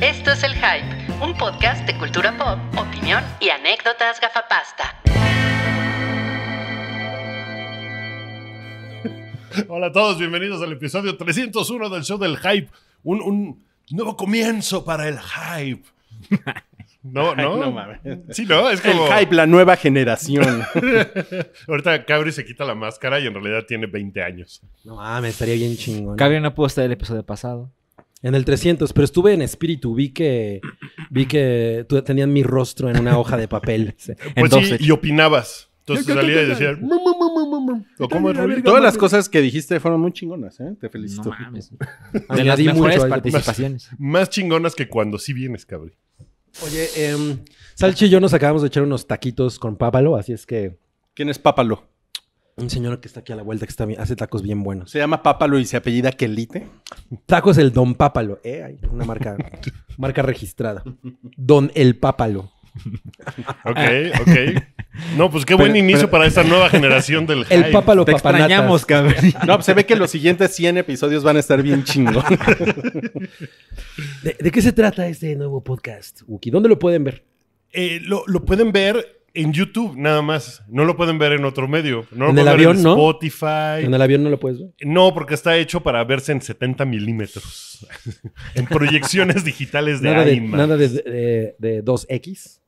Esto es El Hype, un podcast de cultura pop, opinión y anécdotas gafapasta. Hola a todos, bienvenidos al episodio 301 del show del Hype. Un, nuevo comienzo para el Hype. No, no. mames. Sí, no, es El hype, la nueva generación. Ahorita Cabri se quita la máscara y en realidad tiene 20 años. No mames, estaría bien chingón. Cabri no pudo estar el episodio pasado. En el 300, pero estuve en espíritu, vi que vi que tú tenías mi rostro en una hoja de papel. Pues y opinabas. Entonces salía y decías, Todas las cosas que dijiste fueron muy chingonas, ¿eh? Te felicito. No mames. De participaciones. Más, chingonas que cuando sí vienes, cabrón. Oye, em, Salchi y yo nos acabamos de echar unos taquitos con Pápalo, así es que. ¿Quién es Pápalo? Un señor que está aquí a la vuelta que está hace tacos bien buenos. Se llama Pápalo y se apellida Quelite. Tacos el Don Pápalo, hay eh, una marca, marca registrada. Don el Pápalo. ok, ok. No, pues qué buen inicio para esta nueva generación del El Papalo, Papa extrañamos, cabrón. No, se ve que los siguientes 100 episodios van a estar bien chingos. ¿De, qué se trata este nuevo podcast, Wookie? ¿Dónde lo pueden ver? Eh, lo, lo, pueden ver en YouTube nada más. No lo pueden ver en otro medio. No lo ¿En ver en Spotify. En el avión no lo puedes ver. No, porque está hecho para verse en 70 milímetros. en proyecciones digitales de nada nada de, 2X.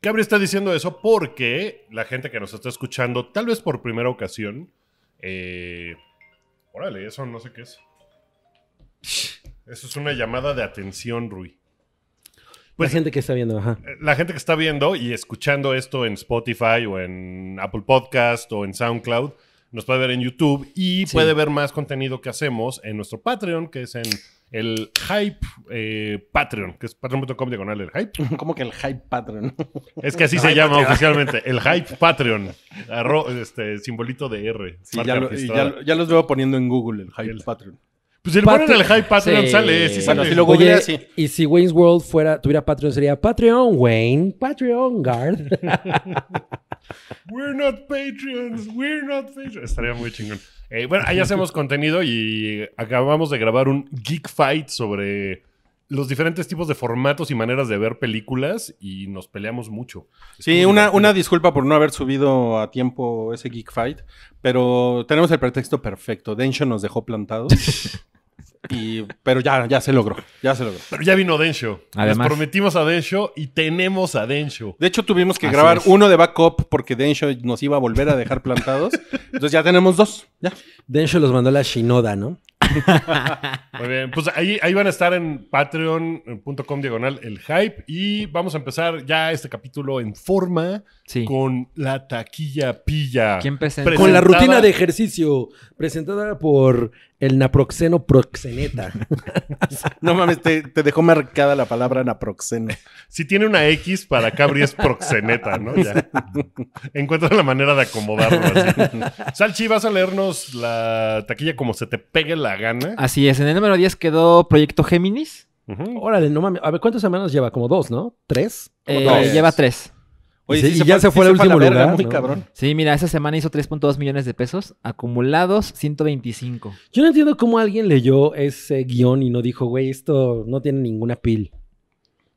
Cabri está diciendo eso porque la gente que nos está escuchando, tal vez por primera ocasión, eh, órale, eso no sé qué es. Eso es una llamada de atención, Rui. Pues, la gente que está viendo, eh, La gente que está viendo y escuchando esto en Spotify o en Apple Podcast o en SoundCloud, nos puede ver en YouTube y puede ver más contenido que hacemos en nuestro Patreon, que es en el Hype eh, Patreon, que es patreon.com diagonal el Hype. ¿Cómo que el Hype Patreon? Es que así se llama oficialmente, el Hype Patreon. este simbolito de R. Sí, ya, los veo poniendo en Google, el Hype Patreon. Pues si el ponen el high Patreon sale, sí sale. Y si Wayne's World fuera, tuviera Patreon, sería Patreon, Wayne, Patreon, Guard. we're not Patreons, we're not Patreons. Estaría muy chingón. Eh, bueno, ahí hacemos contenido y acabamos de grabar un Geek Fight sobre los diferentes tipos de formatos y maneras de ver películas y nos peleamos mucho. sí, una, una, disculpa por no haber subido a tiempo ese Geek Fight, pero tenemos el pretexto perfecto. Densho nos dejó plantados. y, pero ya, ya se logró, ya se logró. Pero ya vino Densho. Además, prometimos a Densho y tenemos a Densho. De hecho, tuvimos que grabar uno de backup porque Densho nos iba a volver a dejar plantados. Entonces ya tenemos dos, ya. Densho los mandó a la Shinoda, ¿no? Muy bien, pues ahí, ahí van a estar en patreon.com diagonal el hype y vamos a empezar ya este capítulo en forma con la taquilla pilla. Con la rutina de ejercicio presentada por el naproxeno proxeneta. no mames, te, dejó marcada la palabra naproxeno. Si tiene una X, para Cabri es proxeneta, ¿no? Ya. Encuentra la manera de acomodarlo. Salchi, vas a leernos la taquilla como se te pegue la gana. Así es, en el número 10 quedó Proyecto Géminis. Órale, no mames. A ver, ¿cuántas semanas lleva? Como dos, ¿no? ¿Tres? No, eh, Lleva tres y ya se fue el último lugar. Sí, mira, esa semana hizo 3.2 millones de pesos, acumulados 125. Yo no entiendo cómo alguien leyó ese guión y no dijo, güey, esto no tiene ninguna pil.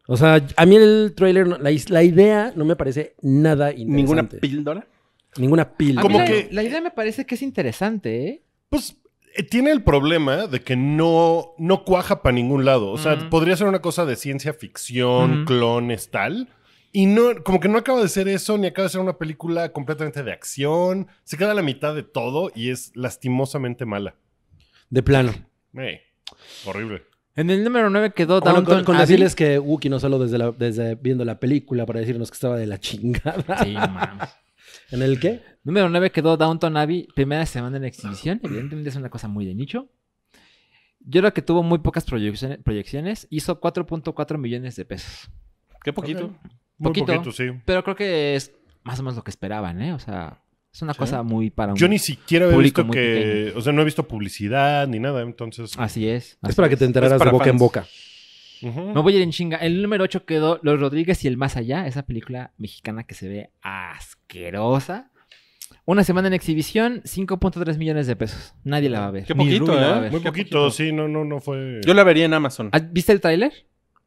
O sea, a mí el trailer, la, la idea no me parece nada interesante. ¿Ninguna píldora? Ninguna piel Como la, que... la idea me parece que es interesante, ¿eh? Pues eh, tiene el problema de que no, no cuaja para ningún lado. O sea, podría ser una cosa de ciencia ficción, clones, tal. Y no, como que no acaba de ser eso, ni acaba de ser una película completamente de acción. Se queda la mitad de todo y es lastimosamente mala. De plano. horrible. En el número 9 quedó Downton con, con las decirles que Wookie no solo desde, la, desde viendo la película para decirnos que estaba de la chingada. Sí, mames. ¿En el qué? Número 9 quedó Downton Abbey, primera semana en exhibición. Evidentemente es una cosa muy de nicho. Yo creo que tuvo muy pocas proyecciones. proyecciones hizo 4.4 millones de pesos. Qué poquito poquito, sí. Pero creo que es más o menos lo que esperaban, ¿eh? O sea, es una cosa muy para un Yo ni siquiera he visto que... O sea, no he visto publicidad ni nada, entonces... Así es. es para que te enteraras de boca en boca. No Me voy a ir en chinga. El número 8 quedó Los Rodríguez y el Más Allá, esa película mexicana que se ve asquerosa. Una semana en exhibición, 5.3 millones de pesos. Nadie la va a ver. Qué poquito, ¿eh? Muy poquito, sí, no, no, no fue. Yo la vería en Amazon. Ah, ¿Viste el tráiler?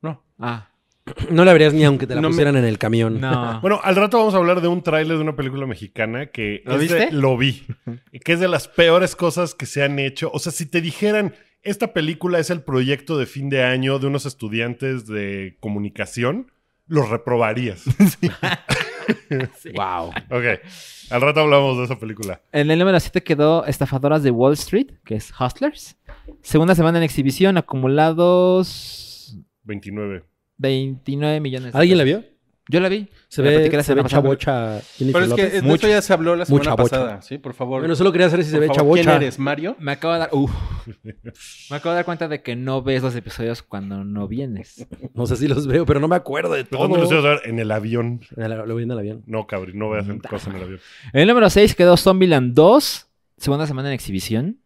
No. Ah. No la verías ni aunque te la pusieran en el camión. bueno, al rato vamos a hablar de un tráiler de una película mexicana que... ¿Lo viste? lo vi. que es de las peores cosas que se han hecho. O sea, si te dijeran, esta película es el proyecto de fin de año de unos estudiantes de comunicación, los reprobarías. Wow. Ok. Al rato hablamos de esa película. En el número 7 quedó Estafadoras de Wall Street, que es Hustlers. Segunda semana en exhibición, acumulados. 29. 29 millones. ¿Alguien la vio? Yo la vi. Se ve, se ve chabocha. Pero es que esto mucho, ya se habló la semana pasada, ¿sí? Por favor. Bueno, solo quería saber si se ve chabocha. ¿Quién eres, Mario? Me acabo de dar... me acabo de dar cuenta de que no ves los episodios cuando no vienes. no sé si los veo, pero no me acuerdo de todo. ¿Dónde los ibas a ver? En el avión. lo vi en el avión. No, cabrón, no veas mm. cosas en el avión. En el número 6 quedó Zombieland 2, segunda semana en exhibición.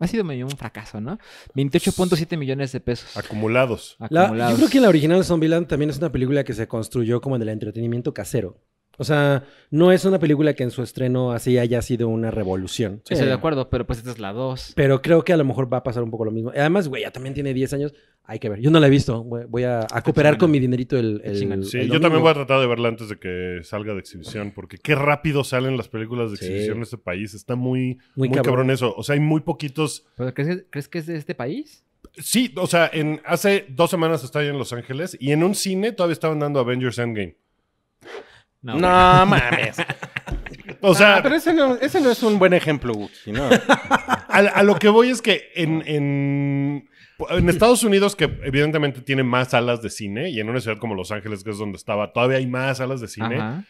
Ha sido medio un fracaso, ¿no? 28.7 millones de pesos. Acumulados. yo creo que la original Zombieland también es una película que se construyó como en el entretenimiento casero. O sea, no es una película que en su estreno así haya sido una revolución. Sí. Estoy de acuerdo, pero pues esta es la 2. Pero creo que a lo mejor va a pasar un poco lo mismo. Además, güey, ya también tiene 10 años. Hay que ver. Yo no la he visto. Voy a, cooperar con mi dinerito el. sí, yo también voy a tratar de verla antes de que salga de exhibición, porque qué rápido salen las películas de exhibición en este país. Está muy, muy, cabrón. eso. O sea, hay muy poquitos. ¿Pero crees que, es de este país? Sí, o sea, en, hace dos semanas estaba en Los Ángeles y en un cine todavía estaban dando Avengers Endgame. No, mames. O sea, ah, pero ese no, es un buen ejemplo, Gucci, ¿no? a, lo que voy es que en, en, Estados Unidos, que evidentemente tiene más salas de cine, y en una ciudad como Los Ángeles, que es donde estaba, todavía hay más salas de cine.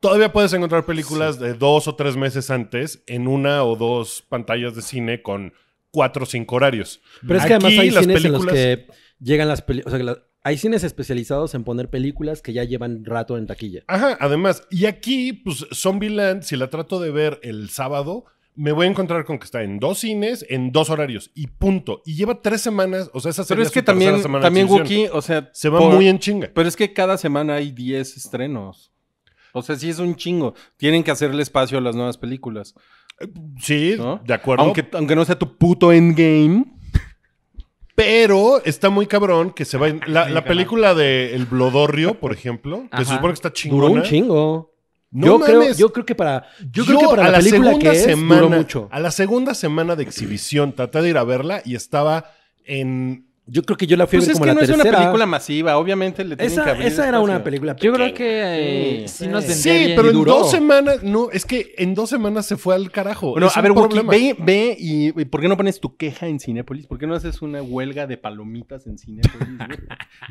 Todavía puedes encontrar películas de dos o tres meses antes en una o dos pantallas de cine con cuatro o cinco horarios. Pero es que además hay las en los que llegan las películas, hay cines especializados en poner películas que ya llevan rato en taquilla. Ajá, además. Y aquí, pues, Zombieland, si la trato de ver el sábado, me voy a encontrar con que está en dos cines, en dos horarios, y punto. Y lleva tres semanas, o sea, esa semana. Pero es que también, también Wookie, o sea... Se va muy en chinga. Pero es que cada semana hay diez estrenos. O sea, sí es un chingo. Tienen que hacerle espacio a las nuevas películas. Eh, sí, de acuerdo. Aunque, aunque no sea tu puto endgame. Pero está muy cabrón que se va. Ah, la, la película de El Blodorrio, por ejemplo, que se supone que está chingona. Duró un chingo. yo, creo, yo creo que para, yo, creo que para la, película que semana, A la segunda semana de exhibición traté de ir a verla y estaba en yo creo que yo la fui a pues ver como la tercera. es que no es una película masiva, obviamente le tienen esa, que abrir Esa era una película Yo creo que eh, sí, Sí, pero en dos semanas, no, es que en dos semanas se fue al carajo. Bueno, a ver, ve, ve y, y, ¿por qué no pones tu queja en Cinépolis? ¿Por qué no haces una huelga de palomitas en Cinépolis?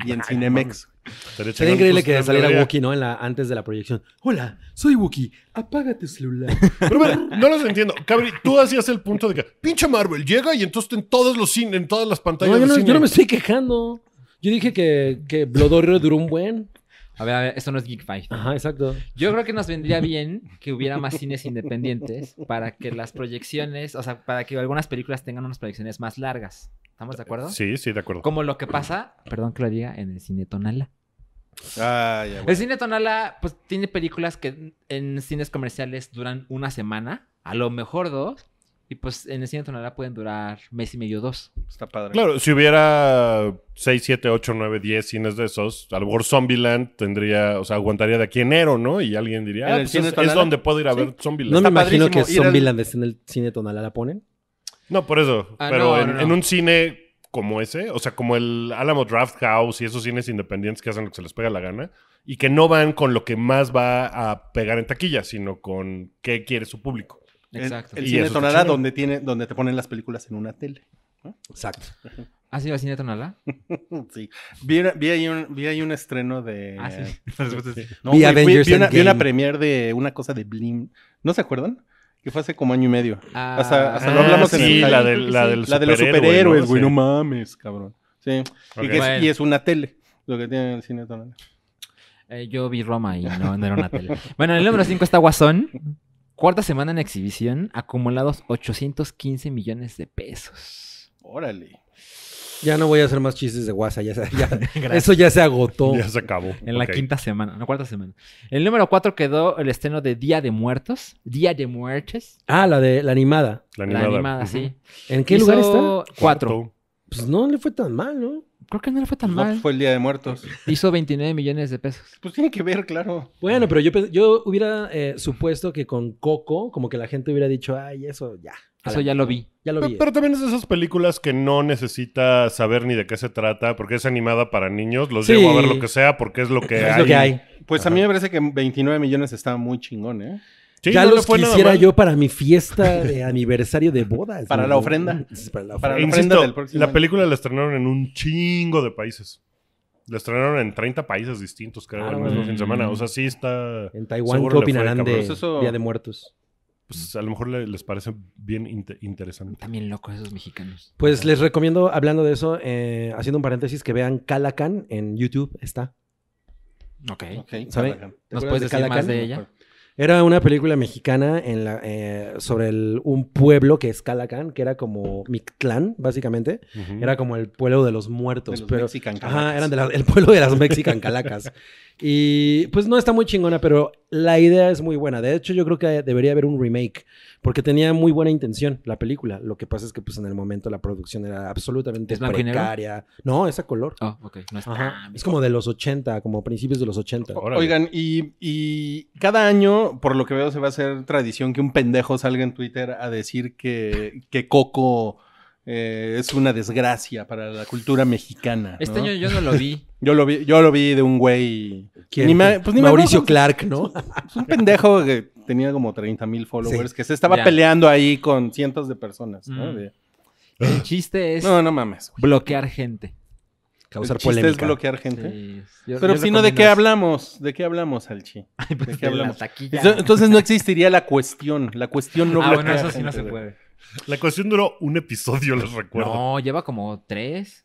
y en Cinemex. Sería, increíble pues, que saliera Wookiee, ¿no? antes de la proyección. Hola, soy Wookiee. Apaga tu celular. Pero no los entiendo. Cabri, tú hacías el punto de que pinche Marvel llega y entonces en todos los en todas las pantallas. No, yo, no, me estoy quejando. Yo dije que, que Blodorrio duró un buen. A ver, a esto no es Geek Fight. Ajá, exacto. Yo creo que nos vendría bien que hubiera más cines independientes para que las proyecciones, o sea, para que algunas películas tengan unas proyecciones más largas. ¿Estamos de acuerdo? Sí, sí, de acuerdo. Como lo que pasa, perdón que lo diga, en el cine Tonala. Ah, ya, El cine Tonala, pues tiene películas que en cines comerciales duran una semana, a lo mejor dos, y pues en el cine de pueden durar mes y medio, dos. Está padre. Claro, si hubiera 6, 7, 8, 9, 10 cines de esos, a lo mejor Zombieland tendría, o sea, aguantaría de aquí enero, ¿no? Y alguien diría, ah, pues, es, donde puedo ir a ver Zombieland. No me imagino que Zombieland en el cine de ¿la ponen? No, por eso. Ah, pero en, en un cine como ese, o sea, como el Alamo Draft House y esos cines independientes que hacen lo que se les pega la gana, y que no van con lo que más va a pegar en taquilla, sino con qué quiere su público. Exacto. El, el cine tonalá donde, tiene, donde te ponen las películas en una tele. Exacto. ¿Has ¿Ah, ido al cine tonalá? sí. Vi, ahí un, estreno de... Ah, sí. no, vi, Avengers vi, una, vi premiere de una cosa de Blim. ¿No se acuerdan? Que fue hace como año y medio. Ah, hasta, lo hablamos en el... La, de, la, sí. la de los superhéroes, güey. No, mames, cabrón. Sí. Y, es, una tele lo que tiene el cine tonalá eh, yo vi Roma y no, era una tele. Bueno, el número 5 está Guasón. Cuarta semana en exhibición, acumulados 815 millones de pesos. Órale. Ya no voy a hacer más chistes de WhatsApp. ya, eso ya se agotó. Ya se acabó. En la quinta semana, la cuarta semana. El número cuatro quedó el estreno de Día de Muertos, Día de Muertes. Ah, la de la animada. La animada, sí. ¿En qué lugar está? Cuatro. Pues no le fue tan mal, ¿no? Creo que no le fue tan pues, mal. Fue el Día de Muertos. Hizo 29 millones de pesos. Pues tiene que ver, claro. Bueno, pero yo, yo hubiera eh, supuesto que con Coco, como que la gente hubiera dicho, ay, eso ya. Eso ya lo vi. Ya lo vi. Pero, también es de esas películas que no necesita saber ni de qué se trata, porque es animada para niños, los llevo a ver lo que sea, porque es lo que, hay. Pues a mí me parece que 29 millones está muy chingón, ¿eh? ya los quisiera yo para mi fiesta de aniversario de boda. Mm, pues, para, la ofrenda. la La película la estrenaron en un chingo de países. La estrenaron en 30 países distintos, creo, el mismo fin de semana. O sea, sí está. En Taiwán, ¿qué opinarán de pues Día de Muertos? Pues a lo mejor les parece bien interesante. También locos esos mexicanos. Pues les recomiendo, hablando de eso, eh, haciendo un paréntesis, que vean Calacan en YouTube. Está. Ok. okay. ¿Nos puedes decir más de ella? Era una película mexicana en la, eh, sobre un pueblo que es Calacán, que era como Mictlán, básicamente. Era como el pueblo de los muertos. pero, Ajá, eran de el pueblo de las Mexican Calacas. y pues no está muy chingona, pero la idea es muy buena. De hecho, yo creo que debería haber un remake, porque tenía muy buena intención la película. Lo que pasa es que pues en el momento la producción era absolutamente precaria. No, es color. Ah, ok. no está, es como de los 80, como principios de los 80. oigan, y, y cada año por lo que veo, se va a hacer tradición que un pendejo salga en Twitter a decir que, Coco eh, es una desgracia para la cultura mexicana. Este año yo no lo vi. yo lo vi, yo lo vi de un güey. Pues, Mauricio Clark, ¿no? Es un pendejo que tenía como 30 mil followers, que se estaba peleando ahí con cientos de personas. Mm. El chiste es no, no mames, bloquear gente causar el es bloquear gente. Pero si no, ¿de qué hablamos? ¿De qué hablamos, Alchi? Pues qué hablamos? Entonces no existiría la cuestión. La cuestión no ah, bueno, eso sí no se puede. La cuestión duró un episodio, les recuerdo. No, lleva como tres.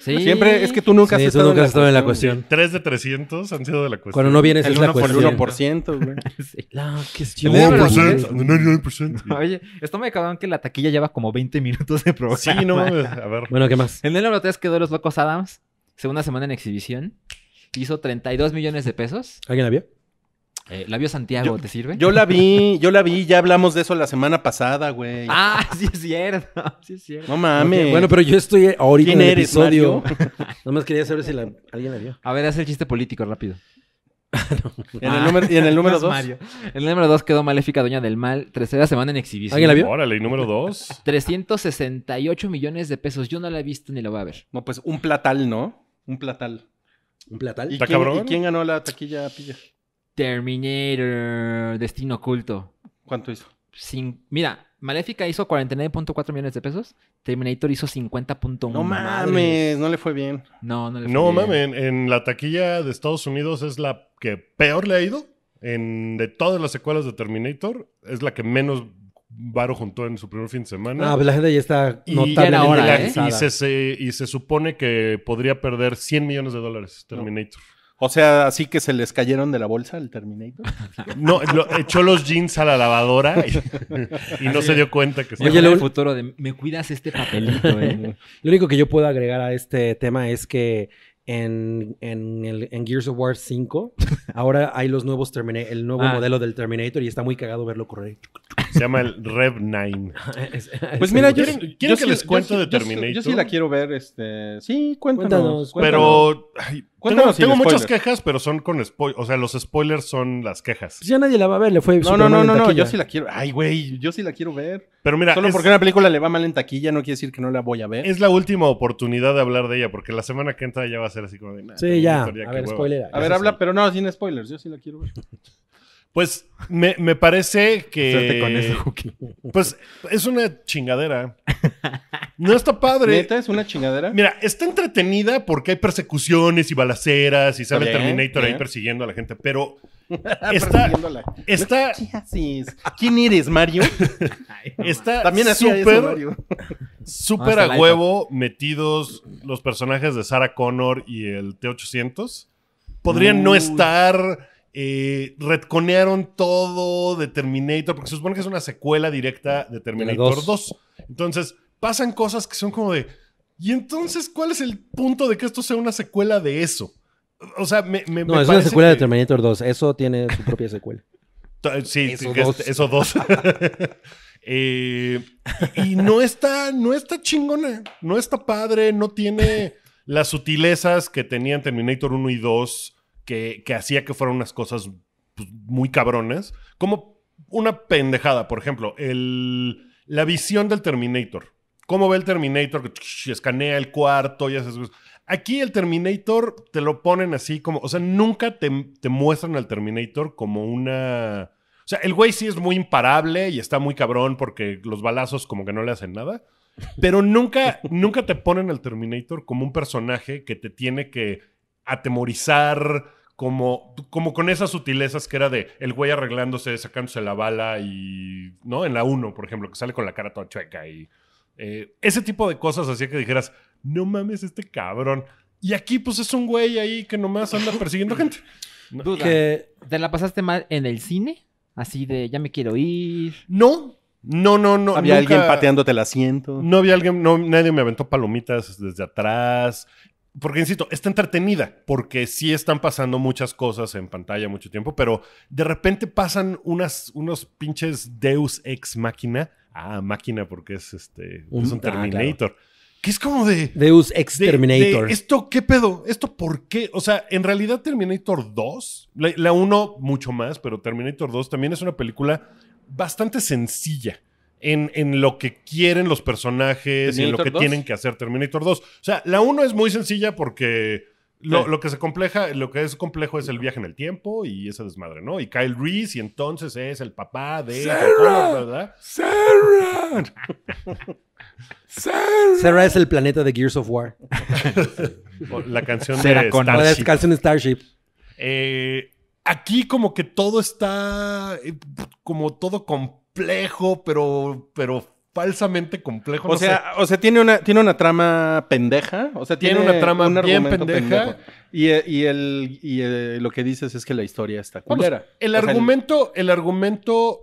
Siempre es que tú nunca has, estado, en la cuestión. Tres de 300 han sido de la cuestión. Cuando no vienes el es la cuestión. El 1%, güey. La cuestión. El 1%, Oye, Esto me que la taquilla lleva como 20 minutos de programa. Sí, no, a ver. Bueno, ¿qué más? En el número 3 quedó Los Locos Adams, segunda semana en exhibición. Hizo 32 millones de pesos. ¿Alguien la vio? Eh, ¿La vio Santiago? ¿Te sirve? Yo la vi, yo la vi, ya hablamos de eso la semana pasada, güey. Ah, sí es cierto, sí es cierto. No mames. bueno, pero yo estoy ahorita en el episodio. Nomás quería saber si alguien la vio. A ver, haz el chiste político rápido. ¿En el número, ¿Y en el ah, número 2? En el número 2 quedó Maléfica, Doña del Mal, tercera semana en exhibición. ¿Alguien la vio? Órale, ¿y número 2? 368 millones de pesos. Yo no la he visto ni la voy a ver. No, pues un platal, ¿no? Un platal. ¿Un platal? ¿y quién ganó la taquilla pilla? Terminator, Destino Oculto. ¿Cuánto hizo? Sin, mira, Maléfica hizo 49.4 millones de pesos, Terminator hizo 50.1. No mames, no le fue bien. No, no le fue bien. No mames, en la taquilla de Estados Unidos es la que peor le ha ido. En, de todas las secuelas de Terminator, es la que menos Varo juntó en su primer fin de semana. Ah, pues la gente ya está notando. ahora, ¿eh? y, se, supone que podría perder 100 millones de dólares Terminator. O sea, así que se les cayeron de la bolsa el Terminator. No, echó los jeans a la lavadora y, no se dio cuenta que se Oye, el futuro de me cuidas este papelito, eh". Lo único que yo puedo agregar a este tema es que en, Gears of War 5, ahora hay los nuevos Terminator, el nuevo ah. modelo del Terminator y está muy cagado verlo correr. Se llama el Rev 9. Ah, ah, pues mira, yo, que sí, les cuento de Terminator? Yo, sí la quiero ver, este... Sí, cuéntanos. pero... cuéntanos tengo, muchas quejas, pero son con spoilers. O sea, los spoilers son las quejas. Pues ya nadie la va a ver, le fue No, no, no, no, no, yo sí la quiero... Ay, güey, yo sí la quiero ver. Pero mira... Solo porque una película le va mal en taquilla no quiere decir que no la voy a ver. Es la última oportunidad de hablar de ella, porque la semana que entra ya va a ser así como de... nada. sí, ya. A ver, A ver, habla, pero no, sin spoilers. Yo sí la quiero ver. Pues me, parece que. pues es una chingadera. No está padre. ¿Esta es una chingadera? Mira, está entretenida porque hay persecuciones y balaceras y sale Terminator ahí persiguiendo a la gente, pero. está. está ¿Quién eres, Mario? está También súper. Súper ah, a huevo metidos los personajes de Sarah Connor y el T-800. Podrían no estar eh, retconearon todo de Terminator, porque se supone que es una secuela directa de Terminator 2. Entonces, pasan cosas que son como de. ¿Y entonces cuál es el punto de que esto sea una secuela de eso? O sea, me. no, es una secuela de Terminator 2. Eso tiene su propia secuela. sí, eso dos. Este, eh, y no está, no está chingona. No está padre. No tiene las sutilezas que tenían Terminator 1 y 2 que, hacía que fueran unas cosas pues, muy cabrones, como una pendejada, por ejemplo, el, la visión del Terminator. ¿Cómo ve el Terminator? Que escanea el cuarto y esas cosas. Aquí el Terminator te lo ponen así como, o sea, nunca te, muestran al Terminator como una... O sea, el güey sí es muy imparable y está muy cabrón porque los balazos como que no le hacen nada. Pero nunca, nunca te ponen al Terminator como un personaje que te tiene que atemorizar, como, como con esas sutilezas que era de el güey arreglándose, sacándose la bala y, ¿no? En la 1, por ejemplo, que sale con la cara toda chueca y eh, ese tipo de cosas hacía que dijeras, no mames este cabrón. Y aquí pues es un güey ahí que nomás anda persiguiendo gente. ¿Te la pasaste mal en el cine? Así de, ya me quiero ir. No, no, no, no. Había alguien pateándote el asiento. No había alguien, no, nadie me aventó palomitas desde atrás porque insisto, está entretenida, porque sí están pasando muchas cosas en pantalla mucho tiempo, pero de repente pasan unos pinches Deus ex máquina. Ah, máquina, porque es este. Un, es un ah, Terminator. Que es como de. Deus ex Terminator. ¿Esto qué pedo? ¿Esto por qué? O sea, en realidad Terminator 2, la 1 mucho más, pero Terminator 2 también es una película bastante sencilla en, lo que quieren los personajes y en lo que tienen que hacer Terminator 2. O sea, la 1 es muy sencilla porque lo, que se compleja, lo que es complejo es el viaje en el tiempo y esa desmadre, ¿no? Y Kyle Reese, y entonces es el papá de. Sarah, ¿verdad? Sarah. es el planeta de Gears of War. la canción de Starship. La canción Starship. Eh, aquí, como que todo está. Eh, como todo complejo complejo, pero, pero falsamente complejo. O sea, o sea, tiene una, tiene una trama pendeja. O sea, tiene, una trama bien pendeja. Y, el, eh, lo que dices es que la historia está culera. el argumento, el... argumento,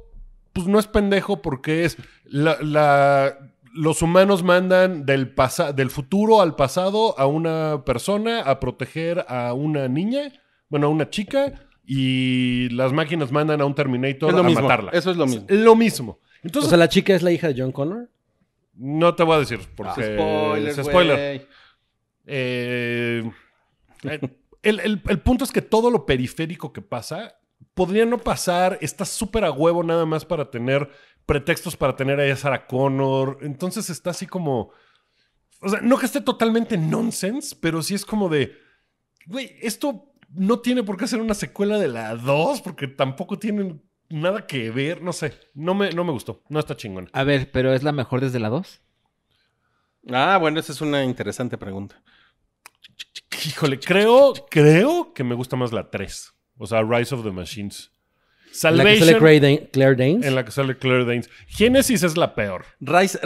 pues no es pendejo porque es la, los humanos mandan del, del futuro al pasado a una persona a proteger a una niña, bueno, a una chica y las máquinas mandan a un Terminator a matarla. Eso es lo mismo. lo mismo. Entonces, o sea, la chica es la hija de John Connor. No te voy a decir porque ah. spoiler, es spoiler. Eh, eh, el, el punto es que todo lo periférico que pasa podría no pasar. Está súper a huevo nada más para tener pretextos para tener a Sarah Connor. Entonces está así como. O sea, no que esté totalmente nonsense, pero sí es como de. Güey, esto no tiene por qué ser una secuela de la 2, porque tampoco tienen nada que ver. No sé. No me, no me gustó. No está chingón. A ver, pero ¿es la mejor desde la 2? Ah, bueno, esa es una interesante pregunta. Híjole, creo, creo que me gusta más la 3. O sea, Rise of the Machines. Salvation, en la que sale Claire, Danes. En la que sale Claire Danes. Génesis es la peor. Rise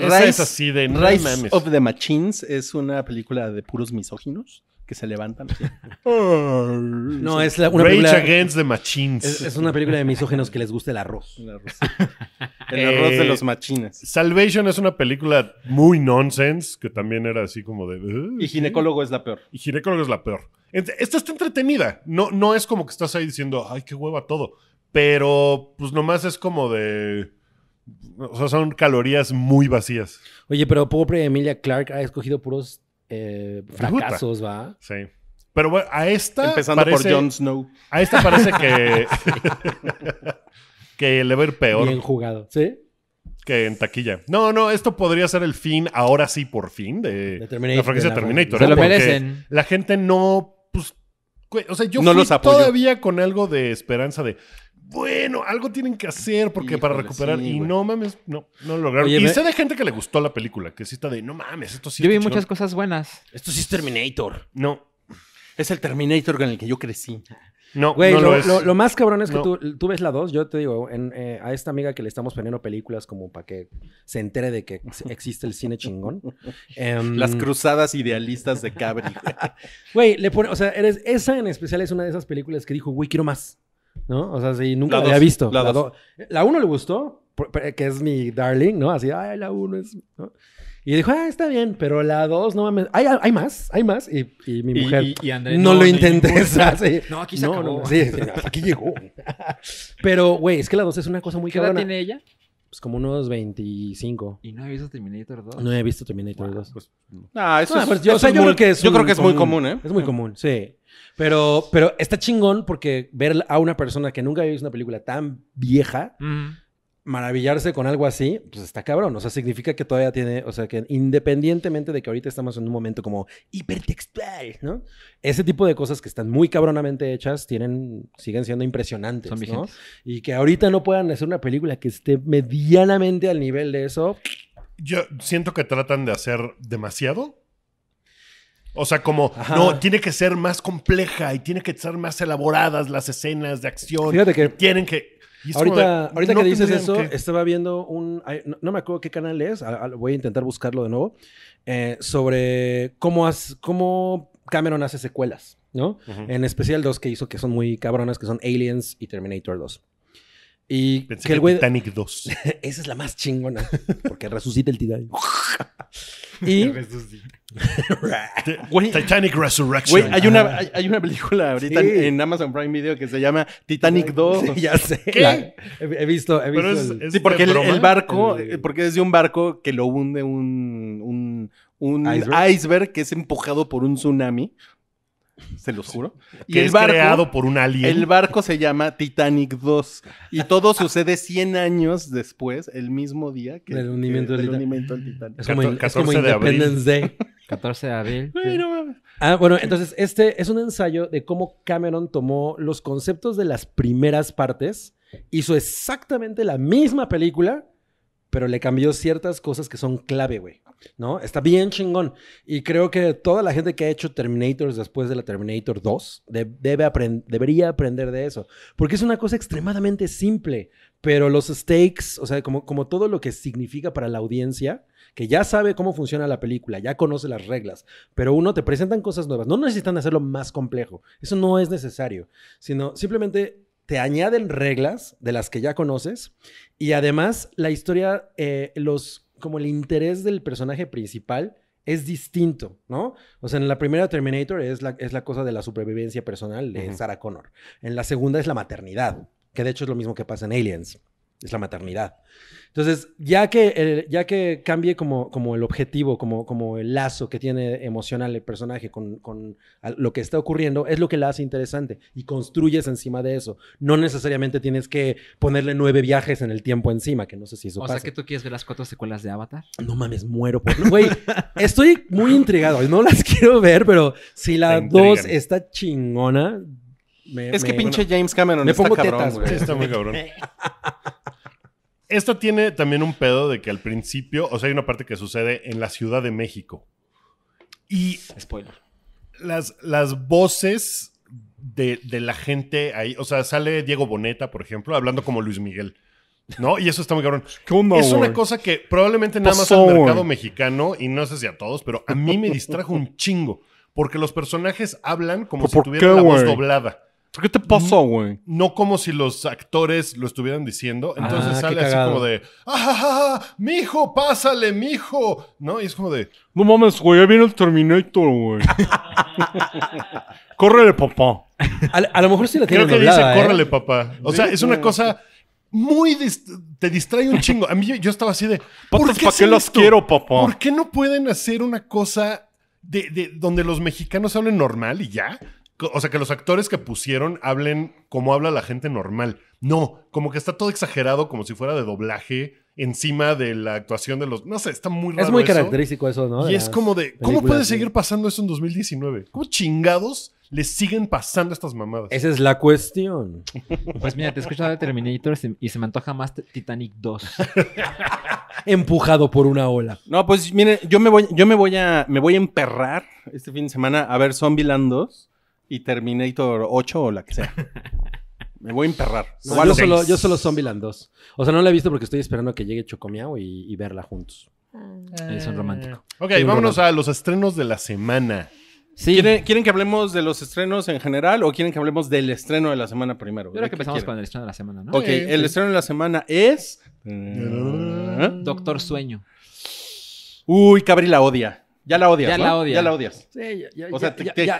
of the Machines es una película de puros misóginos que se levantan. no, es la, una Rage Against the Machines. Es, una película de misógenos que les gusta el arroz. El arroz, de los eh, machines. Salvation es una película muy nonsense, que también era así como de. y ginecólogo es la peor. Y ginecólogo es la peor. Esta está entretenida. No, no es como que estás ahí diciendo, ay, qué hueva todo. Pero, pues nomás es como de. O sea, son calorías muy vacías. Oye, pero pobre Emilia Clark ha escogido puros eh, fracasos, ¿va? Sí. Pero bueno, a esta. Empezando por Jon Snow. A esta parece que. que le va a ir peor. Bien jugado, ¿sí? Que en taquilla. No, no, esto podría ser el fin, ahora sí, por fin, de, la franquicia Terminator. ¿eh? Se lo Porque merecen. La gente no. Pues, o sea, yo fui todavía con algo de esperanza de bueno, algo tienen que hacer porque para recuperar. y no mames, no, no lograron. y sé de gente que le gustó la película, que sí está de no mames, esto sí. Yo vi muchas cosas buenas. Esto sí es Terminator. No. Es el Terminator con el que yo crecí. No, no lo, más cabrón es que tú, ves la 2. Yo te digo, eh, a esta amiga que le estamos poniendo películas como para que se entere de que existe el cine chingón. Em, Las cruzadas idealistas de Cabri. Güey, le pone, o sea, eres, esa en especial es una de esas películas que dijo, güey, quiero más. ¿no? O sea, sí, nunca había visto. La, la, la uno le gustó, que es mi darling, ¿no? Así, ay, la uno es... Y dijo, ah, está bien, pero la dos no mames, hay, hay más, hay más. Y, y mi mujer, no, lo intentes. No, no, aquí se no, sí, aquí llegó. pero, güey, es que la dos es una cosa muy ¿Qué edad tiene ella? Pues como unos 25. ¿Y no he visto Terminator 2? No he visto Terminator 2. Pues, no. Ah, eso ah, pues, es, yo, que creo que es muy común, ¿eh? Es muy común, sí. Pero, pero está chingón porque ver a una persona que nunca había visto una película tan vieja, maravillarse con algo así, pues está cabrón. O sea, significa que todavía tiene, o sea, que independientemente de que ahorita estamos en un momento como hipertextual, ¿no? Ese tipo de cosas que están muy cabronamente hechas tienen, siguen siendo impresionantes, ¿no? Y que ahorita no puedan hacer una película que esté medianamente al nivel de eso. Yo siento que tratan de hacer demasiado o sea, como, no, tiene que ser más compleja y tiene que ser más elaboradas las escenas de acción. Fíjate que. Tienen que. Ahorita, ahorita que dices eso, estaba viendo un. No, me acuerdo qué canal es, voy a intentar buscarlo de nuevo. Eh, sobre cómo, has, cómo Cameron hace secuelas, ¿no? En especial dos que hizo que son muy cabronas, que son Aliens y Terminator 2. Y que el Titanic 2. Esa es la más chingona. Porque resucita el Titanic. y. Titanic Resurrection. hay una, película ahorita en Amazon Prime Video que se llama Titanic 2. ya sé. he, visto. sí, porque el, barco. porque es de un barco que lo hunde un, iceberg. que es empujado por un tsunami. Se los juro. es creado por un alien. El barco se llama Titanic 2. Y todo sucede 100 años después, el mismo día que el hundimiento del Titanic. el, 14 es como Independence Day. 14 de abril. Bueno, ah, bueno, entonces este es un ensayo de cómo Cameron tomó los conceptos de las primeras partes, hizo exactamente la misma película pero le cambió ciertas cosas que son clave, güey. ¿No? Está bien chingón. Y creo que toda la gente que ha hecho Terminators después de la Terminator 2 debe debería aprender de eso. Porque es una cosa extremadamente simple, pero los stakes, o sea, como, como todo lo que significa para la audiencia, que ya sabe cómo funciona la película, ya conoce las reglas, pero uno te presentan cosas nuevas. No necesitan hacerlo más complejo, eso no es necesario, sino simplemente se añaden reglas de las que ya conoces y además la historia, eh, los, como el interés del personaje principal es distinto, ¿no? O sea, en la primera Terminator es la, es la cosa de la supervivencia personal de Sarah Connor. En la segunda es la maternidad, que de hecho es lo mismo que pasa en Aliens es la maternidad. Entonces, ya que, ya que cambie como, como el objetivo, como, como el lazo que tiene emocional el personaje con, con lo que está ocurriendo, es lo que la hace interesante y construyes encima de eso. No necesariamente tienes que ponerle nueve viajes en el tiempo encima, que no sé si eso O sea, que tú quieres ver las cuatro secuelas de Avatar. No mames, muero Güey, estoy muy intrigado. No las quiero ver, pero si la dos está chingona... es que pinche James Cameron me está pongo cabrón, güey. Está muy cabrón. Esto tiene también un pedo de que al principio, o sea, hay una parte que sucede en la Ciudad de México. Y. Spoiler. Las, las voces de, la gente ahí, o sea, sale Diego Boneta, por ejemplo, hablando como Luis Miguel. ¿No? Y eso está muy cabrón. es una cosa que probablemente nada más al mercado mexicano, y no sé si a todos, pero a mí me distrajo un chingo. Porque los personajes hablan como si tuvieran la voz doblada. ¿Qué te pasa, güey? No como si los actores lo estuvieran diciendo. Ah, Entonces sale así como de, ¡ah, mijo, pásale, mijo! ¿No? Y es como de, No mames, güey, ya viene el Terminator, güey. córrele, papá. A, lo mejor sí la tiene Creo que dice, ¿eh? córrele, papá. O sea, es una cosa muy te distrae un chingo. A mí yo, estaba así de, ¿por qué, quiero, papá? ¿Por qué no pueden hacer una cosa de, de, donde los mexicanos hablen normal y ya? O sea, que los actores que pusieron hablen como habla la gente normal. No, como que está todo exagerado, como si fuera de doblaje encima de la actuación de los. No sé, está muy raro. Es muy característico eso, ¿no? Y es como de. ¿Cómo puede seguir pasando eso en 2019? ¿Cómo chingados le siguen pasando estas mamadas? Esa es la cuestión. Pues mira, te he escuchado de Terminator y se me antoja más Titanic 2. Empujado por una ola. No, pues miren, yo me voy, yo me voy a. me voy a emperrar este fin de semana a ver Zombieland 2 y Terminator 8 o la que sea. Me voy a emperrar. yo, solo, yo solo 2. O sea, no la he visto porque estoy esperando a que llegue Chocomiao y, verla juntos. Ah. es romántico. Ok, vámonos a los estrenos de la semana. ¿Quieren, que hablemos de los estrenos en general o quieren que hablemos del estreno de la semana primero? Yo creo que empezamos con el estreno de la semana, ¿no? Ok, el estreno de la semana es. Doctor Sueño. Uy, Cabri la odia. Ya la odias. Ya la odias. Ya la odias. Sí, o sea,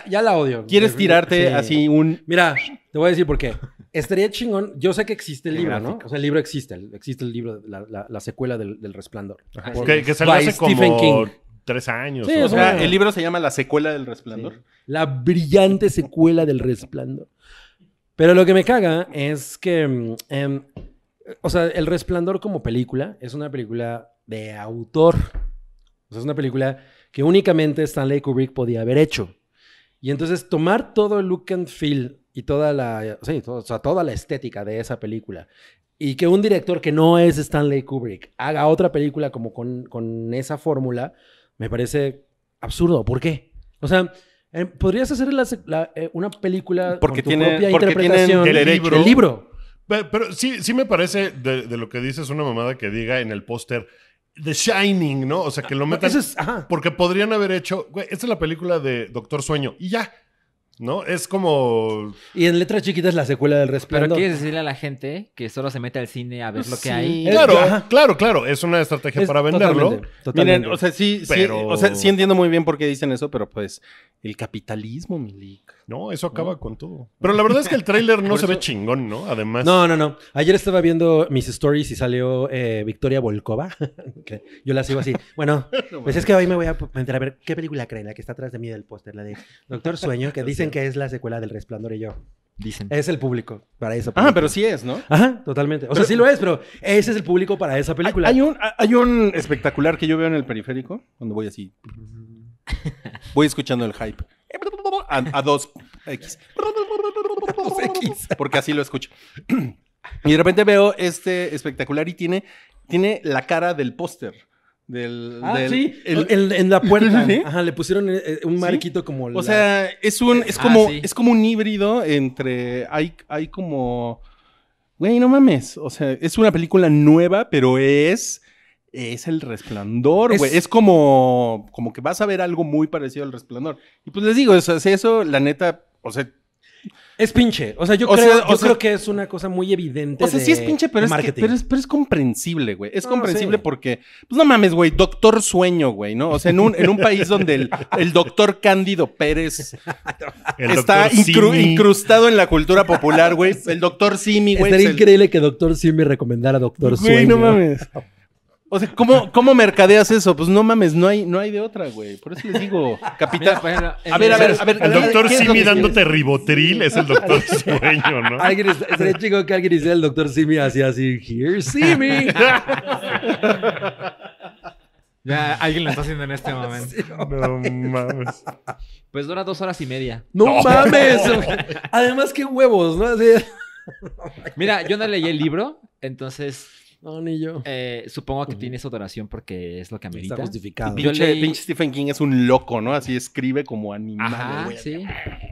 ya, la odio. ¿Quieres tirarte así un. Mira, te voy a decir por qué. Estaría chingón. Yo sé que existe el libro, ¿no? O sea, el libro existe. Existe el libro, la, secuela del, resplandor. que, que hace como tres años. o, sea, el libro se llama La secuela del resplandor. La brillante secuela del resplandor. Pero lo que me caga es que. Em, o sea, El resplandor como película es una película de autor. O sea, es una película que únicamente Stanley Kubrick podía haber hecho. Y entonces tomar todo el look and feel y toda la, toda la estética de esa película y que un director que no es Stanley Kubrick haga otra película como con, esa fórmula, me parece absurdo. ¿Por qué? O sea, eh, podrías hacer eh, una película porque con tu propia interpretación del libro. Pero, sí, sí me parece de, lo que dices una mamada que diga en el póster, The Shining, ¿no? O sea, que lo ah, metan. porque podrían haber hecho, esta es la película de Doctor Sueño y ya. ¿No? Es como. Y en letras chiquitas la secuela del resplandor. Pero quieres decirle a la gente que solo se mete al cine a ver lo que hay. Claro, claro, claro. Es una estrategia para venderlo. Miren, o sea, sí, sí, o sea, sí entiendo muy bien por qué dicen eso, pero pues el capitalismo, Milik. No, eso acaba con todo. Pero la verdad es que el tráiler no se ve chingón, ¿no? Además. No, no, no. Ayer estaba viendo mis stories y salió eh, Victoria Volkova. yo la sigo así. Bueno, pues es que hoy me voy a meter a ver qué película creen, la que está atrás de mí del póster, la de Doctor Sueño, que dicen que es la secuela del Resplandor y yo. Dicen. Es el público para esa Ah, pero sí es, ¿no? Ajá, totalmente. O sea, sí lo es, pero ese es el público para esa película. Hay un, hay un espectacular que yo veo en el periférico, cuando voy así. Voy escuchando el hype a, a 2X. Porque así lo escucho. Y de repente veo este espectacular y tiene, tiene la cara del póster. Del, ah, sí. en la puerta. Ajá, le pusieron eh, eh, un marquito como. O sea, es un. Es ah, como, es como un híbrido entre. Hay, hay como. Güey, no mames. O sea, es una película nueva, pero es es el resplandor, güey. Es... como, como que vas a ver algo muy parecido al resplandor. Y pues les digo, eso, eso la neta, o sea. Es pinche. O sea, yo, creo, que es una cosa muy evidente. O sea, sí es pinche, pero, es, comprensible, güey. Es comprensible porque, pues no mames, güey, doctor sueño, güey, ¿no? O sea, en un, en un país donde el, doctor Cándido Pérez está incrustado en la cultura popular, güey. El doctor Simi, güey. Sería increíble que doctor Simi recomendara doctor güey, sueño. no mames. O sea, ¿cómo, ¿cómo mercadeas eso? Pues no mames, no hay, no hay de otra, güey. Por eso les digo, capitán. a ver, a ver, a ver. El doctor Simi dándote ribotril es el doctor sueño, ¿no? Alguien, chico que alguien hiciera el doctor Simi así, así, here Simi. Ya alguien lo está haciendo en este momento. No mames. Pues dura dos horas y media. ¡No, mames! Además, qué huevos, ¿no? Mira, yo no leí el libro, entonces no, ni yo. Eh, supongo que tienes tiene esa adoración porque es lo que amerita. Está justificado. pinche, Stephen King es un loco, ¿no? Así escribe como animal. Ajá, sí.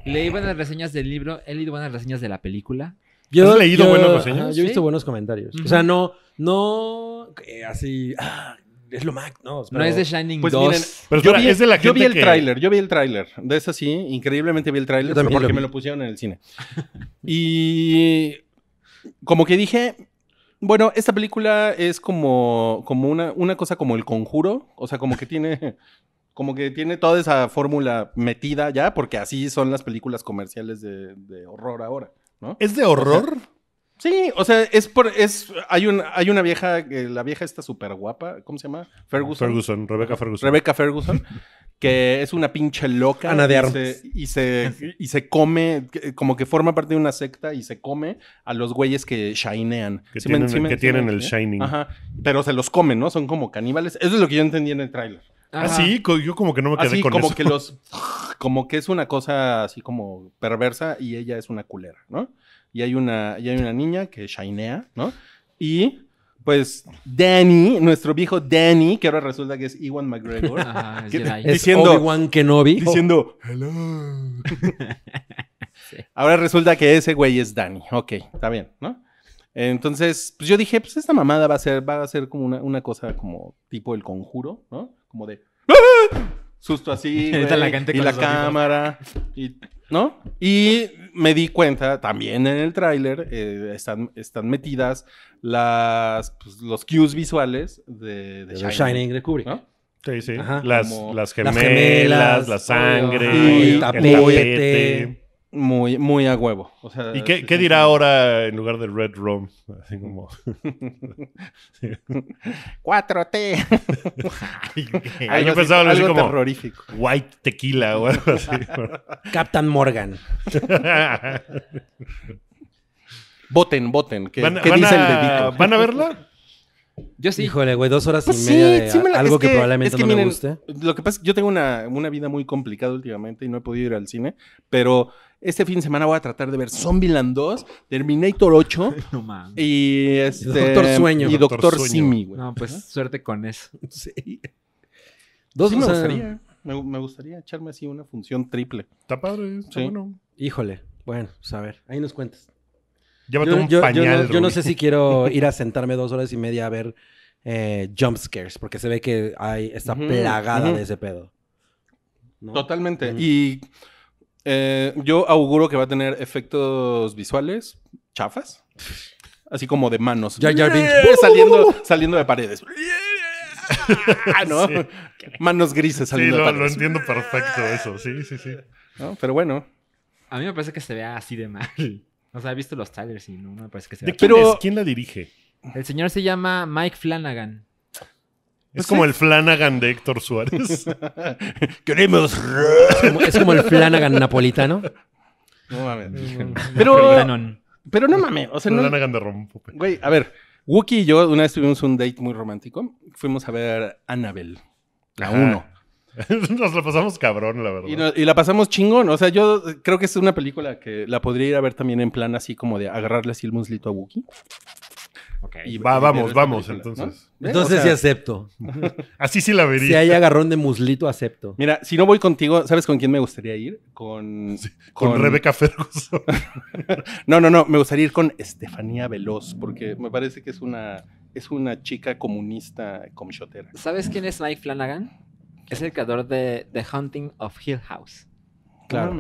Leí buenas reseñas del libro, he leído buenas reseñas de la película. Yo, ¿Has leído buenas reseñas? yo he visto buenos comentarios. O sea, no, no eh, así, ah, es lo más, no. no es de Shining pues Miren, yo vi, es de Yo vi el tráiler, yo vi el tráiler. De eso sí, increíblemente vi el tráiler porque me lo pusieron en el cine. y como que dije, bueno, esta película es como, como una, una cosa como el conjuro, o sea, como que tiene como que tiene toda esa fórmula metida ya, porque así son las películas comerciales de, de horror ahora, ¿no? ¿Es de horror? sí, o sea, es por, es, hay, un, hay una vieja, eh, la vieja está súper guapa, ¿cómo se llama? Ah, Ferguson. Ferguson, Rebeca Ferguson. Rebeca Ferguson, que es una pinche loca. Ana de Y se, y se, come, como que forma parte de una secta y se come a los güeyes que shinean. Que tienen, el shining. Ajá. Pero se los comen, ¿no? Son como caníbales. Eso es lo que yo entendí en el tráiler. Ah, sí, yo como que no me quedé así, como que los. Como que es una cosa así como perversa y ella es una culera, ¿no? Y hay una, y hay una niña que shinea, ¿no? Y pues Danny, nuestro viejo Danny, que ahora resulta que es Iwan McGregor, Ajá, es diciendo obi Kenobi, diciendo hello. Ahora resulta que ese güey es Danny. Ok, está bien, ¿no? Entonces, pues yo dije, pues esta mamada va a ser, va a ser como una, cosa como tipo el conjuro, ¿no? Como de ¡Ah! susto así, güey, la y la cámara y ¿no? Y me di cuenta también en el tráiler, eh, están, están metidas las, pues, los cues visuales de, Shining, Recovery. Kubrick. ¿no? Sí, sí. Las, gemelas, la sangre, El tapete. Muy, muy a huevo. ¿Y qué, dirá ahora en lugar de Red Room? Así como. 4T. yo pensaba algo Terrorífico. White Tequila o algo así. Captain Morgan. voten, voten. ¿Qué, van, dice a, el dedito? ¿Van a verla? Yo sí. Híjole, güey, dos horas y pues sí, media sí me la, algo que, probablemente no me guste. Lo que pasa es que yo tengo una vida muy complicada últimamente y no he podido ir al cine, pero este fin de semana voy a tratar de ver Zombieland 2, Terminator 8 no, y este, Doctor Sueño. Y Doctor, Simi, güey. No, pues suerte con eso. Sí. Dos me gustaría. Me, gustaría echarme así una función triple. Está padre, bueno. Híjole, bueno, pues a ver, ahí nos cuentas. Llévate yo, un pañal. Yo no, yo no sé si quiero ir a sentarme dos horas y media a ver eh, jump scares, porque se ve que hay, está plagada de ese pedo. Totalmente. Y eh, yo auguro que va a tener efectos visuales chafas, así como de manos. Ya, ya, saliendo, saliendo de paredes. ¿no? Manos grises saliendo lo, de paredes. lo entiendo perfecto eso, sí, sí, sí. Pero bueno. A mí me parece que se vea así de mal. O sea, he visto los Tigers y no me parece que se vea ¿De quién, ¿Quién la dirige? El señor se llama Mike Flanagan es pues como el Flanagan de Héctor Suárez. Queremos. es, como, el Flanagan napolitano. No mames. Pero, no mames. O sea, no, Flanagan de rompo. Güey, a ver. Wookie y yo una vez tuvimos un date muy romántico. Fuimos a ver Annabelle. La uno. nos la pasamos cabrón, la verdad. Y, y, la pasamos chingón. O sea, yo creo que es una película que la podría ir a ver también en plan así como de agarrarle así el muslito a Wookie. Y pues va, vamos, vamos, entonces. Entonces sí acepto. Así sí la vería. Si hay agarrón de muslito, acepto. Mira, si no voy contigo, ¿sabes con quién me gustaría ir? Con. con, Rebeca Ferguson. no, no, no. Me gustaría ir con Estefanía Veloz, porque me parece que es una, es una chica comunista comisotera ¿Sabes quién es Mike Flanagan? Es el creador de The Hunting of Hill House. Claro.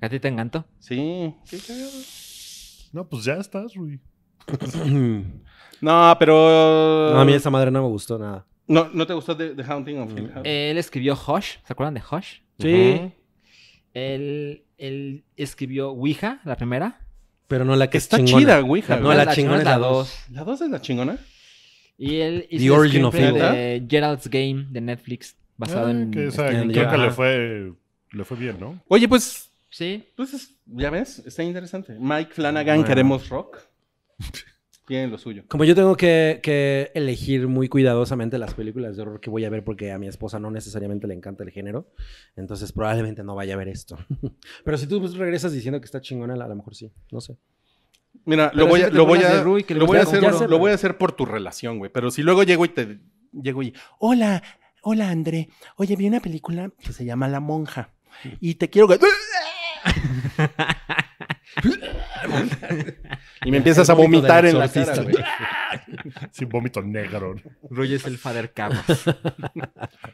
¿A ti te encantó? Sí. No, pues ya estás, Rui. No, pero. No, a mí esa madre no me gustó nada. ¿No, ¿no te gustó The, The Haunting of Hill Él escribió Hush. ¿Se acuerdan de Hush? Sí. él, él, escribió Ouija, la primera. Pero no la que Está es chingona. chida, Ouija. no, la, chingona, es la 2. ¿La 2 es la chingona? Y él hizo The Origin of de Gerald's Game de Netflix. Basado ah, en. Que esa, este creo que le fue, le fue bien, ¿no? Oye, pues. Sí. Pues ya ves, está interesante. Mike Flanagan, queremos rock. tienen lo suyo. Como yo tengo que, elegir muy cuidadosamente las películas de horror que voy a ver porque a mi esposa no necesariamente le encanta el género, entonces probablemente no vaya a ver esto. Pero si tú pues, regresas diciendo que está chingona, a lo mejor sí, no sé. Mira, lo voy, a, lo, voy a, hacer, lo voy a hacer por tu relación, güey. Pero si luego llego y te llego y, hola, hola André, oye, vi una película que se llama La Monja y te quiero... y me empiezas a vomitar en la pista Sin vómito negro. Roy es el Fader camas